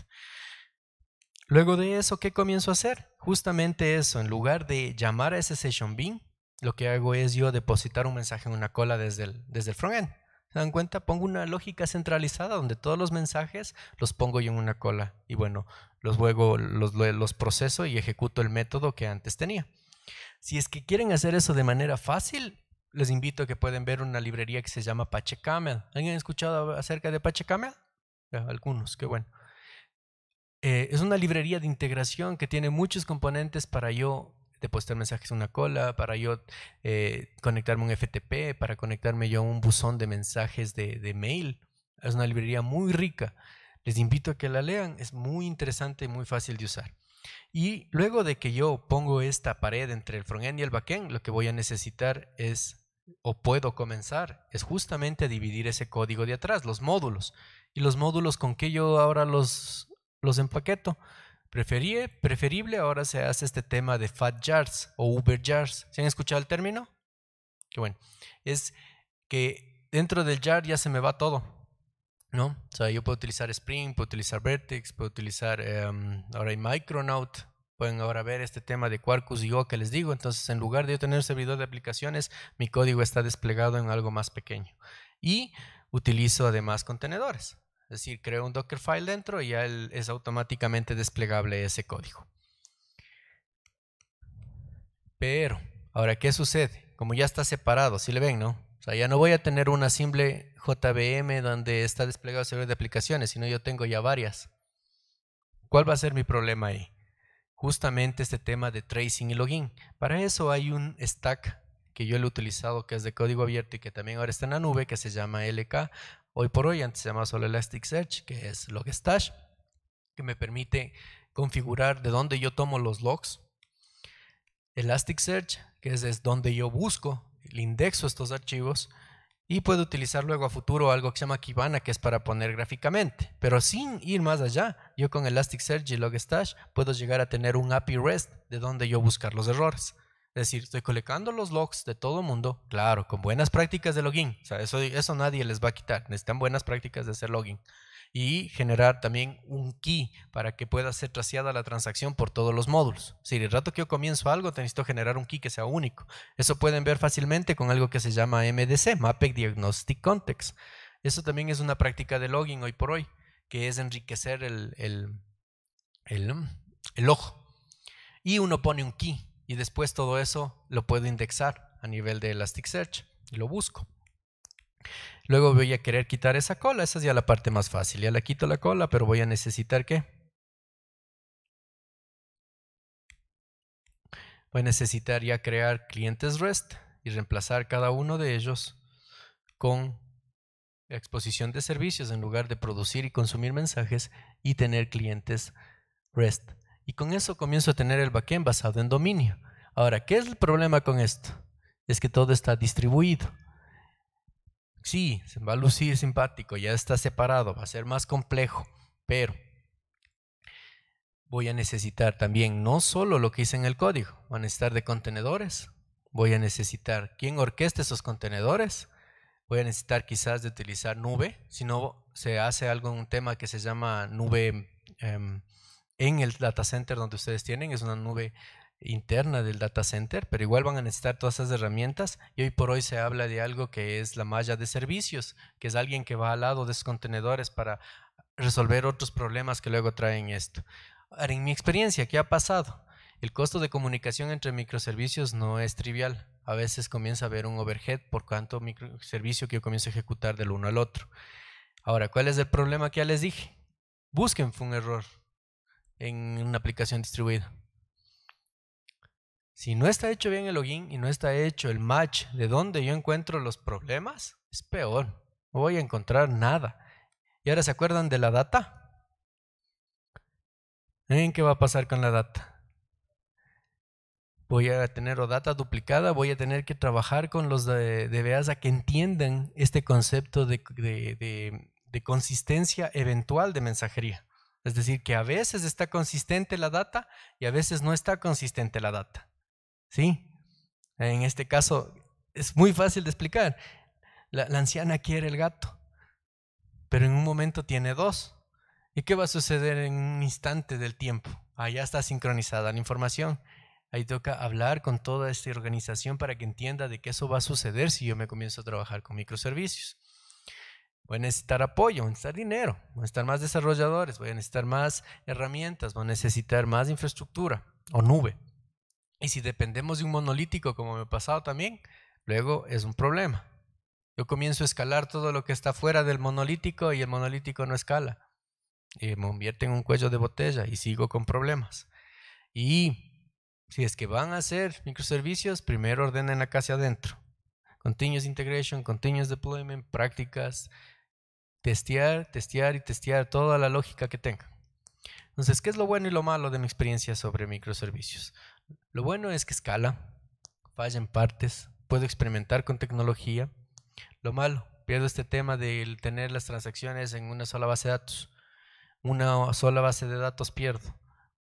Luego de eso, ¿qué comienzo a hacer? Justamente eso, en lugar de llamar a ese session bin, lo que hago es yo depositar un mensaje en una cola desde el, desde el frontend. ¿Se dan cuenta? Pongo una lógica centralizada donde todos los mensajes los pongo yo en una cola y bueno, los luego los, los proceso y ejecuto el método que antes tenía. Si es que quieren hacer eso de manera fácil, les invito a que pueden ver una librería que se llama Camel. ¿Alguien ha escuchado acerca de Camel? Algunos, qué bueno. Eh, es una librería de integración que tiene muchos componentes para yo depositar mensajes en una cola, para yo eh, conectarme un FTP, para conectarme yo a un buzón de mensajes de, de mail. Es una librería muy rica. Les invito a que la lean, es muy interesante y muy fácil de usar. Y luego de que yo pongo esta pared entre el frontend y el backend, lo que voy a necesitar es, o puedo comenzar, es justamente dividir ese código de atrás, los módulos. ¿Y los módulos con que yo ahora los, los empaqueto? preferible ahora se hace este tema de fat jars o Uber jars. ¿Se han escuchado el término? Qué bueno. Es que dentro del jar ya se me va todo. ¿No? O sea, yo puedo utilizar Spring, puedo utilizar Vertex, puedo utilizar em, ahora hay Micronaut. Pueden ahora ver este tema de Quarkus y yo que les digo. Entonces, en lugar de yo tener un servidor de aplicaciones, mi código está desplegado en algo más pequeño. Y utilizo además contenedores. Es decir, creo un Dockerfile dentro y ya es automáticamente desplegable ese código. Pero, ahora, ¿qué sucede? Como ya está separado, si le ven, ¿no? O sea, ya no voy a tener una simple JVM donde está desplegado el servidor de aplicaciones, sino yo tengo ya varias. ¿Cuál va a ser mi problema ahí? Justamente este tema de tracing y login. Para eso hay un stack que yo he utilizado que es de código abierto y que también ahora está en la nube, que se llama LK Hoy por hoy, antes se llamaba solo Elasticsearch, que es Logstash, que me permite configurar de dónde yo tomo los logs. Elasticsearch, que es donde yo busco, el indexo estos archivos y puedo utilizar luego a futuro algo que se llama Kibana, que es para poner gráficamente. Pero sin ir más allá, yo con Elasticsearch y Logstash puedo llegar a tener un API REST de donde yo buscar los errores. Es decir, estoy colectando los logs de todo el mundo, claro, con buenas prácticas de login. O sea, eso, eso nadie les va a quitar. Necesitan buenas prácticas de hacer login. Y generar también un key para que pueda ser traseada la transacción por todos los módulos. si el rato que yo comienzo algo, necesito generar un key que sea único. Eso pueden ver fácilmente con algo que se llama MDC, Mapping Diagnostic Context. Eso también es una práctica de login hoy por hoy, que es enriquecer el, el, el, el ojo. Y uno pone un key y después todo eso lo puedo indexar a nivel de Elasticsearch y lo busco. Luego voy a querer quitar esa cola, esa es ya la parte más fácil. Ya la quito la cola, pero voy a necesitar que... Voy a necesitar ya crear clientes REST y reemplazar cada uno de ellos con exposición de servicios en lugar de producir y consumir mensajes y tener clientes REST y con eso comienzo a tener el backend basado en dominio. Ahora, ¿qué es el problema con esto? Es que todo está distribuido. Sí, se va a lucir simpático, ya está separado, va a ser más complejo, pero voy a necesitar también no solo lo que hice en el código, voy a necesitar de contenedores, voy a necesitar quién orquesta esos contenedores, voy a necesitar quizás de utilizar nube, si no se hace algo en un tema que se llama nube... Em, en el data center donde ustedes tienen, es una nube interna del data center, pero igual van a necesitar todas esas herramientas y hoy por hoy se habla de algo que es la malla de servicios, que es alguien que va al lado de esos contenedores para resolver otros problemas que luego traen esto. Ahora, en mi experiencia, ¿qué ha pasado? El costo de comunicación entre microservicios no es trivial. A veces comienza a haber un overhead por cuanto microservicio que yo comienzo a ejecutar del uno al otro. Ahora, ¿cuál es el problema que ya les dije? Busquen fue un error en una aplicación distribuida. Si no está hecho bien el login y no está hecho el match de donde yo encuentro los problemas, es peor. No voy a encontrar nada. ¿Y ahora se acuerdan de la data? qué va a pasar con la data? Voy a tener data duplicada, voy a tener que trabajar con los de, de que entiendan este concepto de consistencia eventual de mensajería. Es decir, que a veces está consistente la data y a veces no está consistente la data. ¿Sí? En este caso es muy fácil de explicar. La, anciana quiere el gato, pero en un momento tiene dos. ¿Y qué va a suceder en un instante del tiempo? Allá ah, está sincronizada la información. Ahí toca hablar con toda esta organización para que entienda de qué eso va a suceder si yo me comienzo a trabajar con microservicios. Voy a necesitar apoyo, voy a necesitar dinero, voy a necesitar más desarrolladores, voy a necesitar más herramientas, voy a necesitar más infraestructura o nube. Y si dependemos de un monolítico, como me ha pasado también, luego es un problema. Yo comienzo a escalar todo lo que está fuera del monolítico y el monolítico no escala. Y me convierte en un cuello de botella y sigo con problemas. Y si es que van a hacer microservicios, primero ordenen la casa adentro. Continuous integration, continuous deployment, prácticas, testear, testear y testear toda la lógica que tenga. Entonces, ¿qué es lo bueno y lo malo de mi experiencia sobre microservicios? Lo bueno es que escala, falla en partes, puedo experimentar con tecnología. Lo malo, pierdo este tema de tener las transacciones en una sola base de datos. Una sola base de datos pierdo.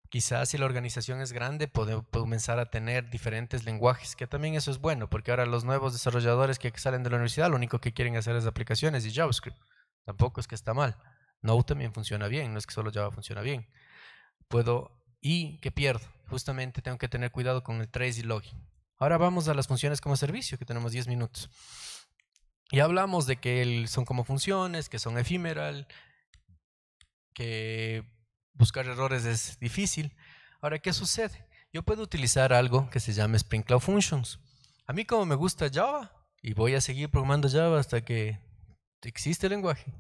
Quizás si la organización es grande, puedo comenzar a tener diferentes lenguajes, que también eso es bueno, porque ahora los nuevos desarrolladores que salen de la universidad lo único que quieren hacer es aplicaciones y JavaScript. Tampoco es que está mal. Node también funciona bien, no es que solo Java funciona bien. Puedo y que pierdo. Justamente tengo que tener cuidado con el trace y login. Ahora vamos a las funciones como servicio, que tenemos 10 minutos. Y hablamos de que son como funciones, que son efímeras que buscar errores es difícil. Ahora, ¿qué sucede? Yo puedo utilizar algo que se llama Spring Cloud Functions. A mí como me gusta Java, y voy a seguir programando Java hasta que existe el lenguaje.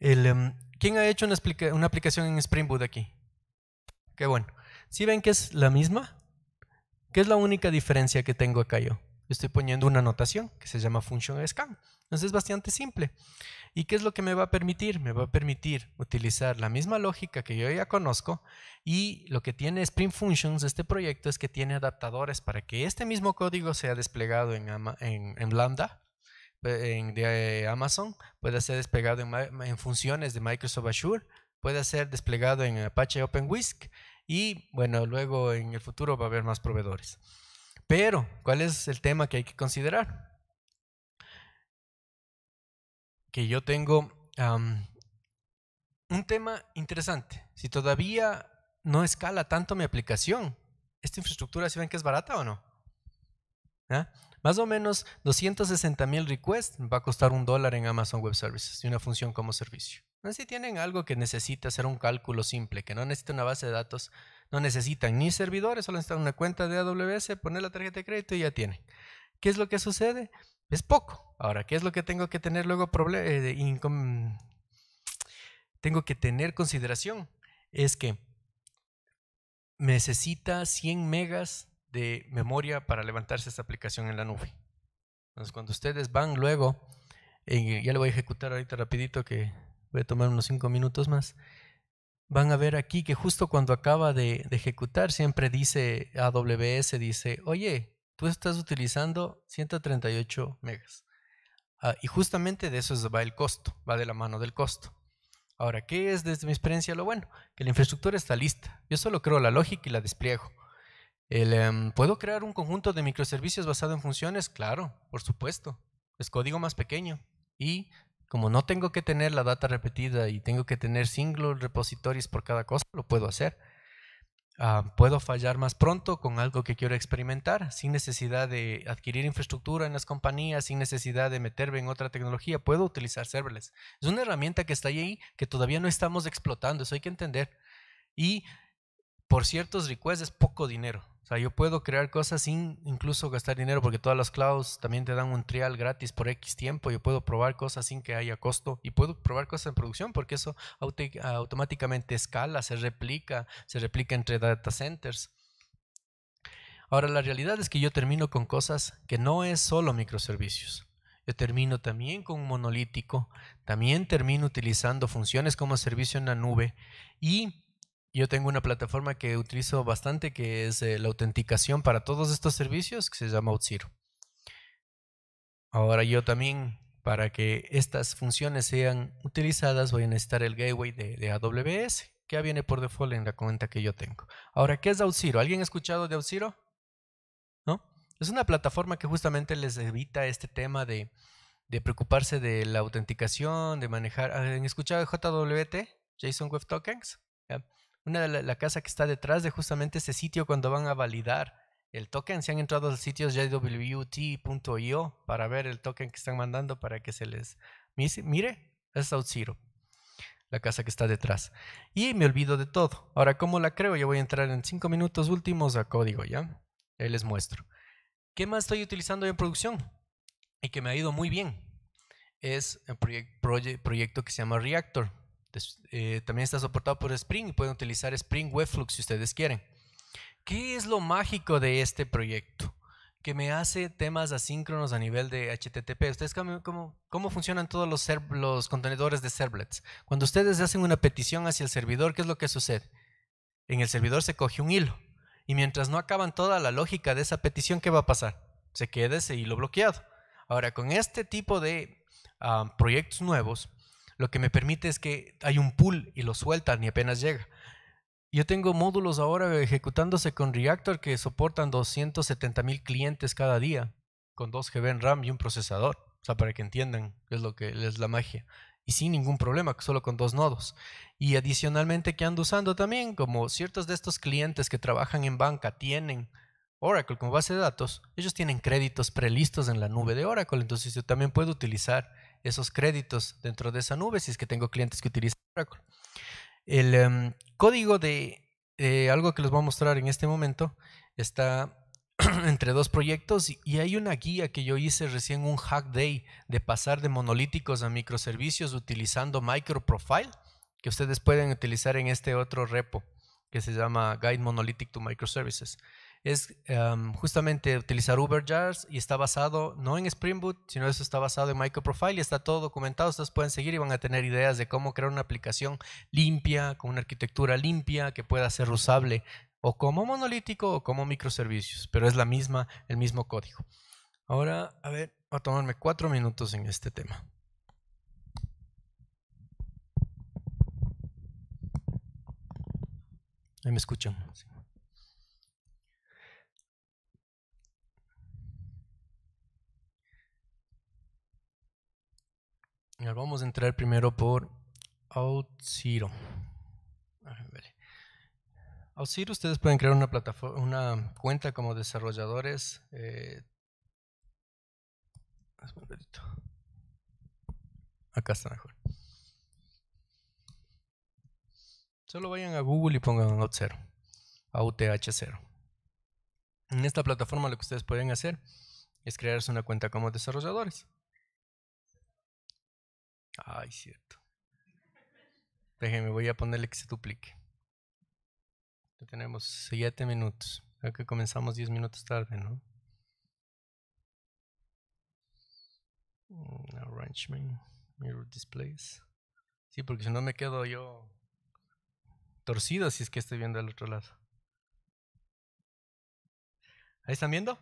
Em, ¿Quién ha hecho una, aplicación en Spring Boot aquí? Qué bueno. Si ven que es la misma, ¿qué es la única diferencia que tengo acá yo? Estoy poniendo una notación que se llama function scan. Entonces es bastante simple. ¿Y qué es lo que me va a permitir? Me va a permitir utilizar la misma lógica que yo ya conozco y lo que tiene Spring Functions, este proyecto, es que tiene adaptadores para que este mismo código sea desplegado en Lambda eh, de Amazon, puede ser desplegado en, funciones de Microsoft Azure, puede ser desplegado en Apache OpenWhisk y bueno, luego en el futuro va a haber más proveedores. Pero, ¿cuál es el tema que hay que considerar? Que yo tengo un tema interesante. Si todavía no escala tanto mi aplicación, ¿esta infraestructura si ven que es barata o no? ¿Ah? Más o menos 260 mil requests va a costar un dólar en Amazon Web Services y una función como servicio. Si tienen algo que necesita hacer un cálculo simple, que no necesita una base de datos, no necesitan ni servidores, solo necesitan una cuenta de AWS, poner la tarjeta de crédito y ya tienen. ¿Qué es lo que sucede? Es poco. Ahora, ¿qué es lo que tengo que tener luego? Eh, tengo que tener consideración. Es que necesita 100 megas de memoria para levantarse esta aplicación en la nube. Entonces, cuando ustedes van luego, eh, ya lo voy a ejecutar ahorita rapidito que voy a tomar unos 5 minutos más, van a ver aquí que justo cuando acaba de, ejecutar siempre dice AWS, dice, oye, tú estás utilizando 138 megas. Ah, y justamente de eso va el costo, va de la mano del costo. Ahora, ¿qué es desde mi experiencia lo bueno? Que la infraestructura está lista. Yo solo creo la lógica y la despliego. Em, ¿Puedo crear un conjunto de microservicios basado en funciones? Claro, por supuesto. Es código más pequeño. Y como no tengo que tener la data repetida y tengo que tener single repositories por cada cosa, lo puedo hacer. Ah, puedo fallar más pronto con algo que quiero experimentar, sin necesidad de adquirir infraestructura en las compañías, sin necesidad de meterme en otra tecnología. Puedo utilizar serverless. Es una herramienta que está ahí, que todavía no estamos explotando, eso hay que entender. Y por ciertos requests es poco dinero. O sea, yo puedo crear cosas sin incluso gastar dinero, porque todas las clouds también te dan un trial gratis por X tiempo. Yo puedo probar cosas sin que haya costo y puedo probar cosas en producción, porque eso automáticamente escala, se replica, se replica entre data centers. Ahora, la realidad es que yo termino con cosas que no es solo microservicios. Yo termino también con un monolítico, también termino utilizando funciones como servicio en la nube y yo tengo una plataforma que utilizo bastante, que es eh, la autenticación para todos estos servicios, que se llama Auth0. Ahora yo también, para que estas funciones sean utilizadas, voy a necesitar el gateway de, AWS, que viene por default en la cuenta que yo tengo. Ahora, ¿qué es Auth0? ¿Alguien ha escuchado de Auth0? ¿No? Es una plataforma que justamente les evita este tema de, preocuparse de la autenticación, de manejar. ¿Han escuchado JWT? JSON Web Tokens. Una la, casa que está detrás de justamente ese sitio cuando van a validar el token. Se han entrado a los sitios jwt.io para ver el token que están mandando para que se les mire. Es Zero la casa que está detrás. Y me olvido de todo. Ahora, ¿cómo la creo? Yo voy a entrar en cinco minutos últimos a código, ¿ya? Ahí les muestro. ¿Qué más estoy utilizando en producción? Y que me ha ido muy bien. Es el proyecto que se llama Reactor. Eh, también está soportado por Spring y pueden utilizar Spring Webflux si ustedes quieren. ¿Qué es lo mágico de este proyecto? Que me hace temas asíncronos a nivel de HTTP. ¿Ustedes cómo, cómo, funcionan todos los, los contenedores de servlets? Cuando ustedes hacen una petición hacia el servidor, ¿qué es lo que sucede? En el servidor se coge un hilo y mientras no acaban toda la lógica de esa petición, ¿qué va a pasar? Se queda ese hilo bloqueado. Ahora, con este tipo de ah, proyectos nuevos, lo que me permite es que hay un pool y lo sueltan y apenas llega. Yo tengo módulos ahora ejecutándose con Reactor que soportan 270 mil clientes cada día, con 2 GB en RAM y un procesador. O sea, para que entiendan qué es lo que es la magia. Y sin ningún problema, solo con dos nodos. Y adicionalmente que ando usando también, como ciertos de estos clientes que trabajan en banca tienen Oracle como base de datos, ellos tienen créditos prelistos en la nube de Oracle, entonces yo también puedo utilizar esos créditos dentro de esa nube si es que tengo clientes que utilizan Oracle. El em, código de eh, algo que les voy a mostrar en este momento está entre dos proyectos y hay una guía que yo hice recién un hack day de pasar de monolíticos a microservicios utilizando microprofile que ustedes pueden utilizar en este otro repo que se llama Guide Monolithic to Microservices es em, justamente utilizar Uber Jars y está basado no en Spring Boot, sino eso está basado en Microprofile y está todo documentado. Ustedes pueden seguir y van a tener ideas de cómo crear una aplicación limpia, con una arquitectura limpia que pueda ser usable o como monolítico o como microservicios, pero es la misma, el mismo código. Ahora, a ver, voy a tomarme cuatro minutos en este tema. Ahí me escuchan. Sí. Vamos a entrar primero por OutZero. OutZero ustedes pueden crear una, cuenta como desarrolladores. Eh, Acá está mejor. Solo vayan a Google y pongan Out0, AUTH0. En esta plataforma lo que ustedes pueden hacer es crearse una cuenta como desarrolladores. Ay, cierto. Déjenme, voy a ponerle que se duplique. Ya tenemos siete minutos. Creo que comenzamos diez minutos tarde, ¿no? Mm, arrangement, mirror displays. Sí, porque si no me quedo yo torcido si es que estoy viendo al otro lado. ¿Ahí están viendo?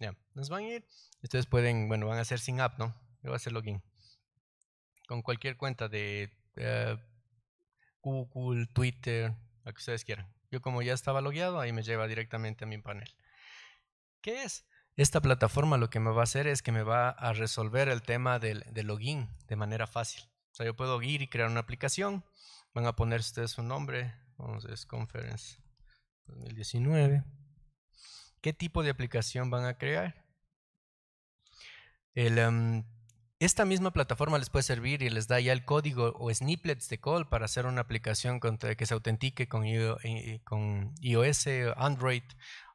Ya, nos van a ir. Ustedes pueden, bueno, van a hacer sin app, ¿no? Yo voy a hacer login con cualquier cuenta de eh, Google, Twitter, lo que ustedes quieran. Yo como ya estaba logueado, ahí me lleva directamente a mi panel. ¿Qué es? Esta plataforma lo que me va a hacer es que me va a resolver el tema del, login de manera fácil. O sea, yo puedo ir y crear una aplicación. Van a poner ustedes su nombre. Vamos, a ver Conference 2019. ¿Qué tipo de aplicación van a crear? El, em, esta misma plataforma les puede servir y les da ya el código o snippets de call para hacer una aplicación que se autentique con, iOS, eh, Android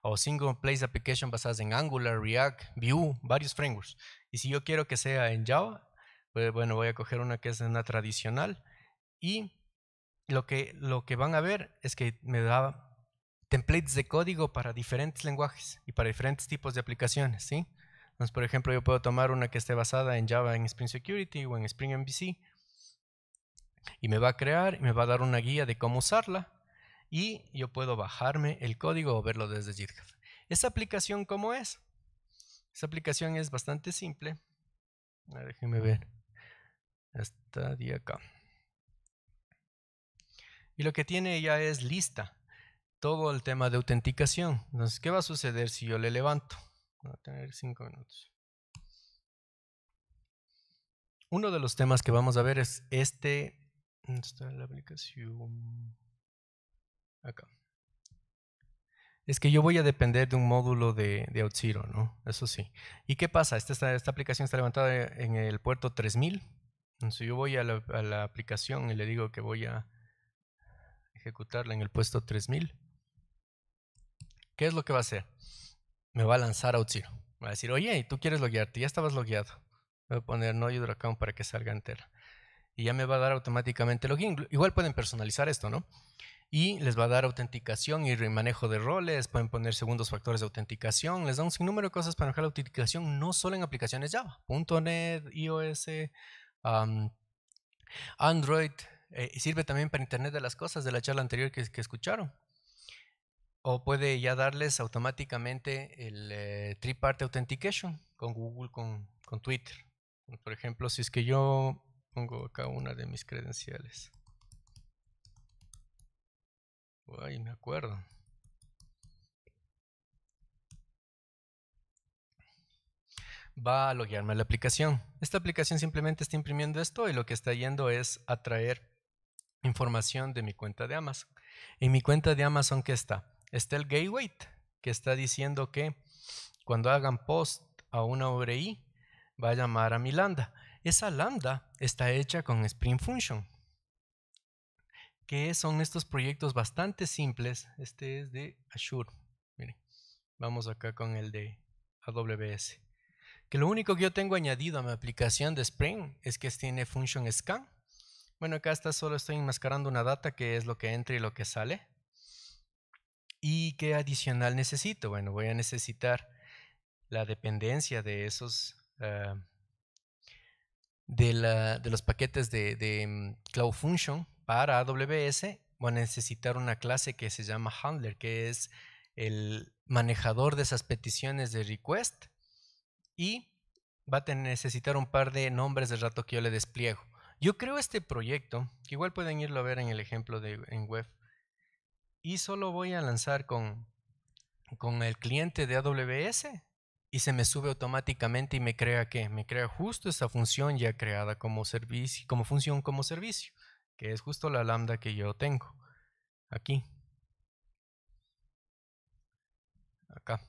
o single place application basadas en Angular, React, Vue, varios frameworks. Y si yo quiero que sea en Java, pues bueno, voy a coger una que es una tradicional y lo que, lo que van a ver es que me da templates de código para diferentes lenguajes y para diferentes tipos de aplicaciones, ¿sí? Entonces, por ejemplo, yo puedo tomar una que esté basada en Java en Spring Security o en Spring MVC y me va a crear, me va a dar una guía de cómo usarla y yo puedo bajarme el código o verlo desde GitHub. ¿Esa aplicación cómo es? Esa aplicación es bastante simple. déjenme ver. Esta de acá. Y lo que tiene ya es lista todo el tema de autenticación. Entonces, ¿qué va a suceder si yo le levanto? tener minutos. Uno de los temas que vamos a ver es este. está la aplicación? Acá. Es que yo voy a depender de un módulo de, de ¿no? Eso sí. ¿Y qué pasa? Esta, aplicación está levantada en el puerto 3000. Entonces yo voy a la, a la aplicación y le digo que voy a ejecutarla en el puesto 3000. ¿Qué es lo que va a hacer? me va a lanzar a 0 va a decir, oye, tú quieres loguearte, ya estabas logueado. Voy a poner no Account para que salga entera. Y ya me va a dar automáticamente login. Igual pueden personalizar esto, ¿no? Y les va a dar autenticación y remanejo de roles, pueden poner segundos factores de autenticación, les da un sinnúmero de cosas para manejar la autenticación, no solo en aplicaciones Java, .NET, iOS, Android, eh, Y sirve también para Internet de las Cosas de la charla anterior que escucharon o puede ya darles automáticamente el eh, tripart authentication con Google, con, Twitter. Por ejemplo, si es que yo pongo acá una de mis credenciales. Ay, me acuerdo. Va a loguearme a la aplicación. Esta aplicación simplemente está imprimiendo esto y lo que está yendo es atraer información de mi cuenta de Amazon. ¿y mi cuenta de Amazon, ¿qué está? está el Gateway, que está diciendo que cuando hagan post a una URI, va a llamar a mi lambda. Esa lambda está hecha con Spring Function, que son estos proyectos bastante simples. Este es de Azure. vamos acá con el de AWS. Que lo único que yo tengo añadido a mi aplicación de Spring es que tiene Function Scan. Bueno, acá está solo estoy enmascarando una data que es lo que entra y lo que sale. ¿Y qué adicional necesito? Bueno, voy a necesitar la dependencia de esos, ah, de, los paquetes de, mm, Cloud Function para AWS. Voy a necesitar una clase que se llama Handler, que es el manejador de esas peticiones de request. Y va a necesitar un par de nombres del rato que yo le despliego. Yo creo este proyecto, que igual pueden irlo a ver en el ejemplo de, en web y solo voy a lanzar con, con el cliente de AWS y se me sube automáticamente y me crea que me crea justo esa función ya creada como servicio, como función como servicio, que es justo la lambda que yo tengo aquí. Acá.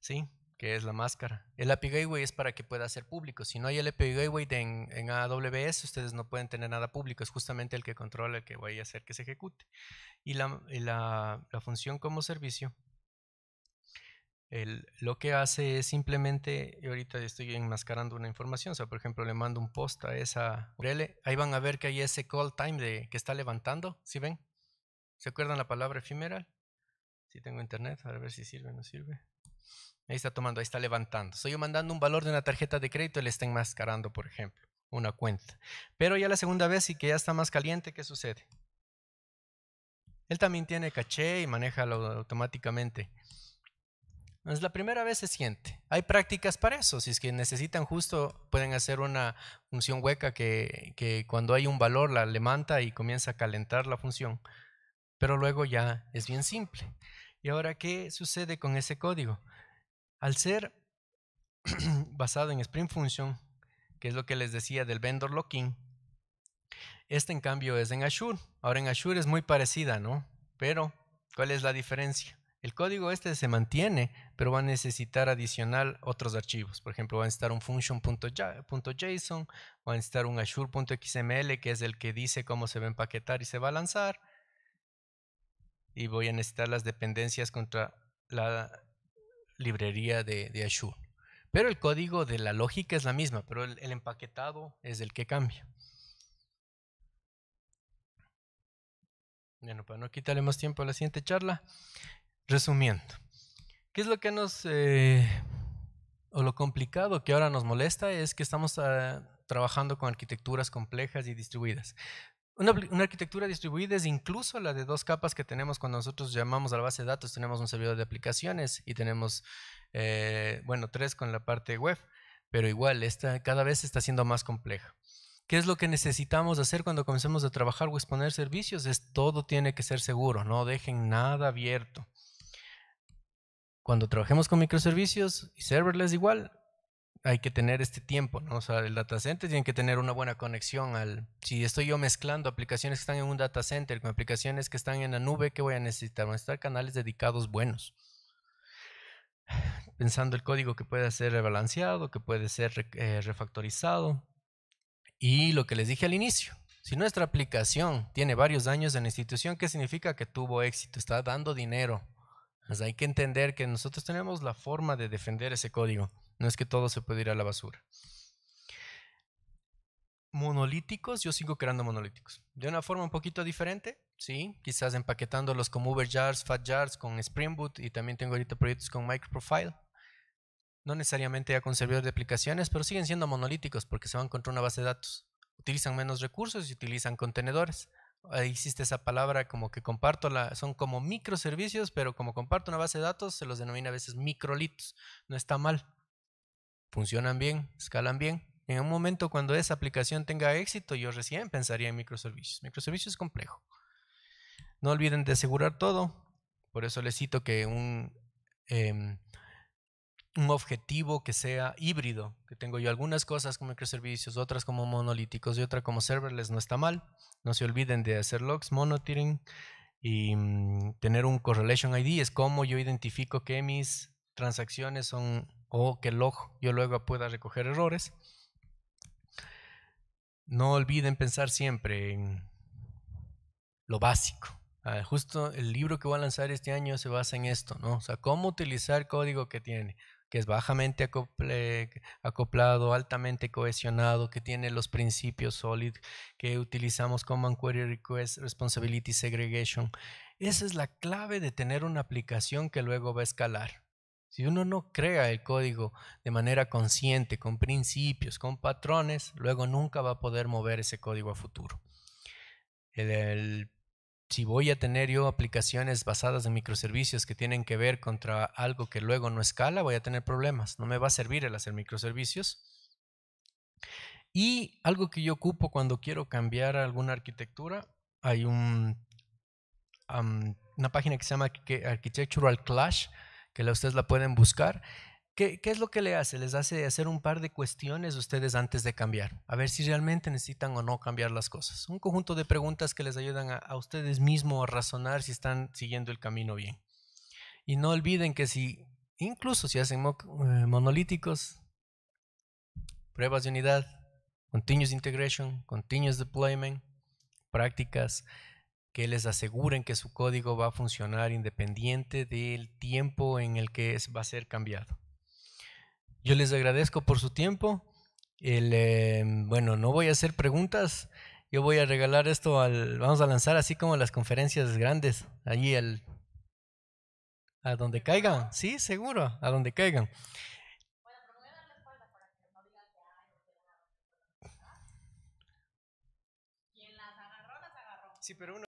¿Sí? que es la máscara. El API Gateway es para que pueda ser público. Si no hay el API Gateway en, en, AWS, ustedes no pueden tener nada público. Es justamente el que controla el que vaya a hacer que se ejecute. Y la, la, función como servicio, el, lo que hace es simplemente, ahorita estoy enmascarando una información, o sea, por ejemplo, le mando un post a esa URL, ahí van a ver que hay ese call time de, que está levantando, si ven? ¿Se acuerdan la palabra ephemeral? Si tengo internet, a ver si sirve o no sirve. Ahí está tomando, ahí está levantando. Estoy yo mandando un valor de una tarjeta de crédito y le está enmascarando, por ejemplo, una cuenta. Pero ya la segunda vez y que ya está más caliente, ¿qué sucede? Él también tiene caché y maneja automáticamente. Es la primera vez se siente. Hay prácticas para eso. Si es que necesitan justo, pueden hacer una función hueca que, que cuando hay un valor la levanta y comienza a calentar la función. Pero luego ya es bien simple. ¿Y ahora qué sucede con ese código? Al ser basado en Spring Function, que es lo que les decía del vendor locking, este en cambio es en Azure. Ahora en Azure es muy parecida, ¿no? Pero, ¿cuál es la diferencia? El código este se mantiene, pero va a necesitar adicional otros archivos. Por ejemplo, va a necesitar un function.json, va a necesitar un azure.xml, que es el que dice cómo se va a empaquetar y se va a lanzar. Y voy a necesitar las dependencias contra la librería de, de Azure. Pero el código de la lógica es la misma, pero el, empaquetado es el que cambia. Bueno, para no quitarle más tiempo a la siguiente charla, resumiendo, ¿qué es lo que nos, eh, o lo complicado que ahora nos molesta es que estamos ah, trabajando con arquitecturas complejas y distribuidas? Una, arquitectura distribuida es incluso la de dos capas que tenemos cuando nosotros llamamos a la base de datos, tenemos un servidor de aplicaciones y tenemos, eh, bueno, tres con la parte web, pero igual, esta, cada vez está siendo más compleja. ¿Qué es lo que necesitamos hacer cuando comencemos a trabajar o exponer servicios? Es todo tiene que ser seguro, no dejen nada abierto. Cuando trabajemos con microservicios y serverless igual, hay que tener este tiempo, ¿no? O sea, el data center tiene que tener una buena conexión al... Si estoy yo mezclando aplicaciones que están en un data center con aplicaciones que están en la nube, ¿qué voy a necesitar? Van a estar canales dedicados buenos. Pensando el código que puede ser rebalanceado, que puede ser eh, refactorizado. Y lo que les dije al inicio, si nuestra aplicación tiene varios años en la institución, ¿qué significa que tuvo éxito? Está dando dinero. hay que entender que nosotros tenemos la forma de defender ese código. No es que todo se puede ir a la basura. Monolíticos, yo sigo creando monolíticos. De una forma un poquito diferente, sí. Quizás empaquetándolos con Uber Jars, Fat Jars, con Spring Boot y también tengo ahorita proyectos con Microprofile. No necesariamente ya con servidores de aplicaciones, pero siguen siendo monolíticos porque se van contra una base de datos. Utilizan menos recursos y utilizan contenedores Existe esa palabra como que comparto la, son como microservicios, pero como comparto una base de datos, se los denomina a veces microlitos. No está mal funcionan bien, escalan bien. En un momento cuando esa aplicación tenga éxito, yo recién pensaría en microservicios. Microservicios es complejo. No olviden de asegurar todo. Por eso les cito que un, em, un objetivo que sea híbrido, que tengo yo algunas cosas como microservicios, otras como monolíticos y otra como serverless, no está mal. No se olviden de hacer logs, monitoring y mm, tener un correlation ID. Es como yo identifico que mis transacciones son o que el yo luego pueda recoger errores. No olviden pensar siempre en lo básico. Ah, justo el libro que voy a lanzar este año se basa en esto, ¿no? O sea, cómo utilizar código que tiene, que es bajamente acoplado, altamente cohesionado, que tiene los principios solid, que utilizamos Common Query Request Responsibility Segregation. Esa es la clave de tener una aplicación que luego va a escalar. Si uno no crea el código de manera consciente, con principios, con patrones, luego nunca va a poder mover ese código a futuro. si voy a tener yo aplicaciones basadas en microservicios que tienen que ver contra algo que luego no escala, voy a tener problemas. No me va a servir el hacer microservicios. Y algo que yo ocupo cuando quiero cambiar alguna arquitectura, hay una página que se llama Architectural Clash que la, ustedes la pueden buscar. ¿Qué, ¿Qué, es lo que le hace? Les hace hacer un par de cuestiones ustedes antes de cambiar, a ver si realmente necesitan o no cambiar las cosas. Un conjunto de preguntas que les ayudan a, ustedes mismos a razonar si están siguiendo el camino bien. Y no olviden que si, incluso si hacen eh, monolíticos, pruebas de unidad, continuous integration, continuous deployment, prácticas, que les aseguren que su código va a funcionar independiente del tiempo en el que va a ser cambiado. Yo les agradezco por su tiempo. Em, bueno, no voy a hacer preguntas. Yo voy a regalar esto al. Vamos a lanzar así como las conferencias grandes. Allí al. A donde caigan. Sí, seguro. A donde caigan. Sí, pero uno.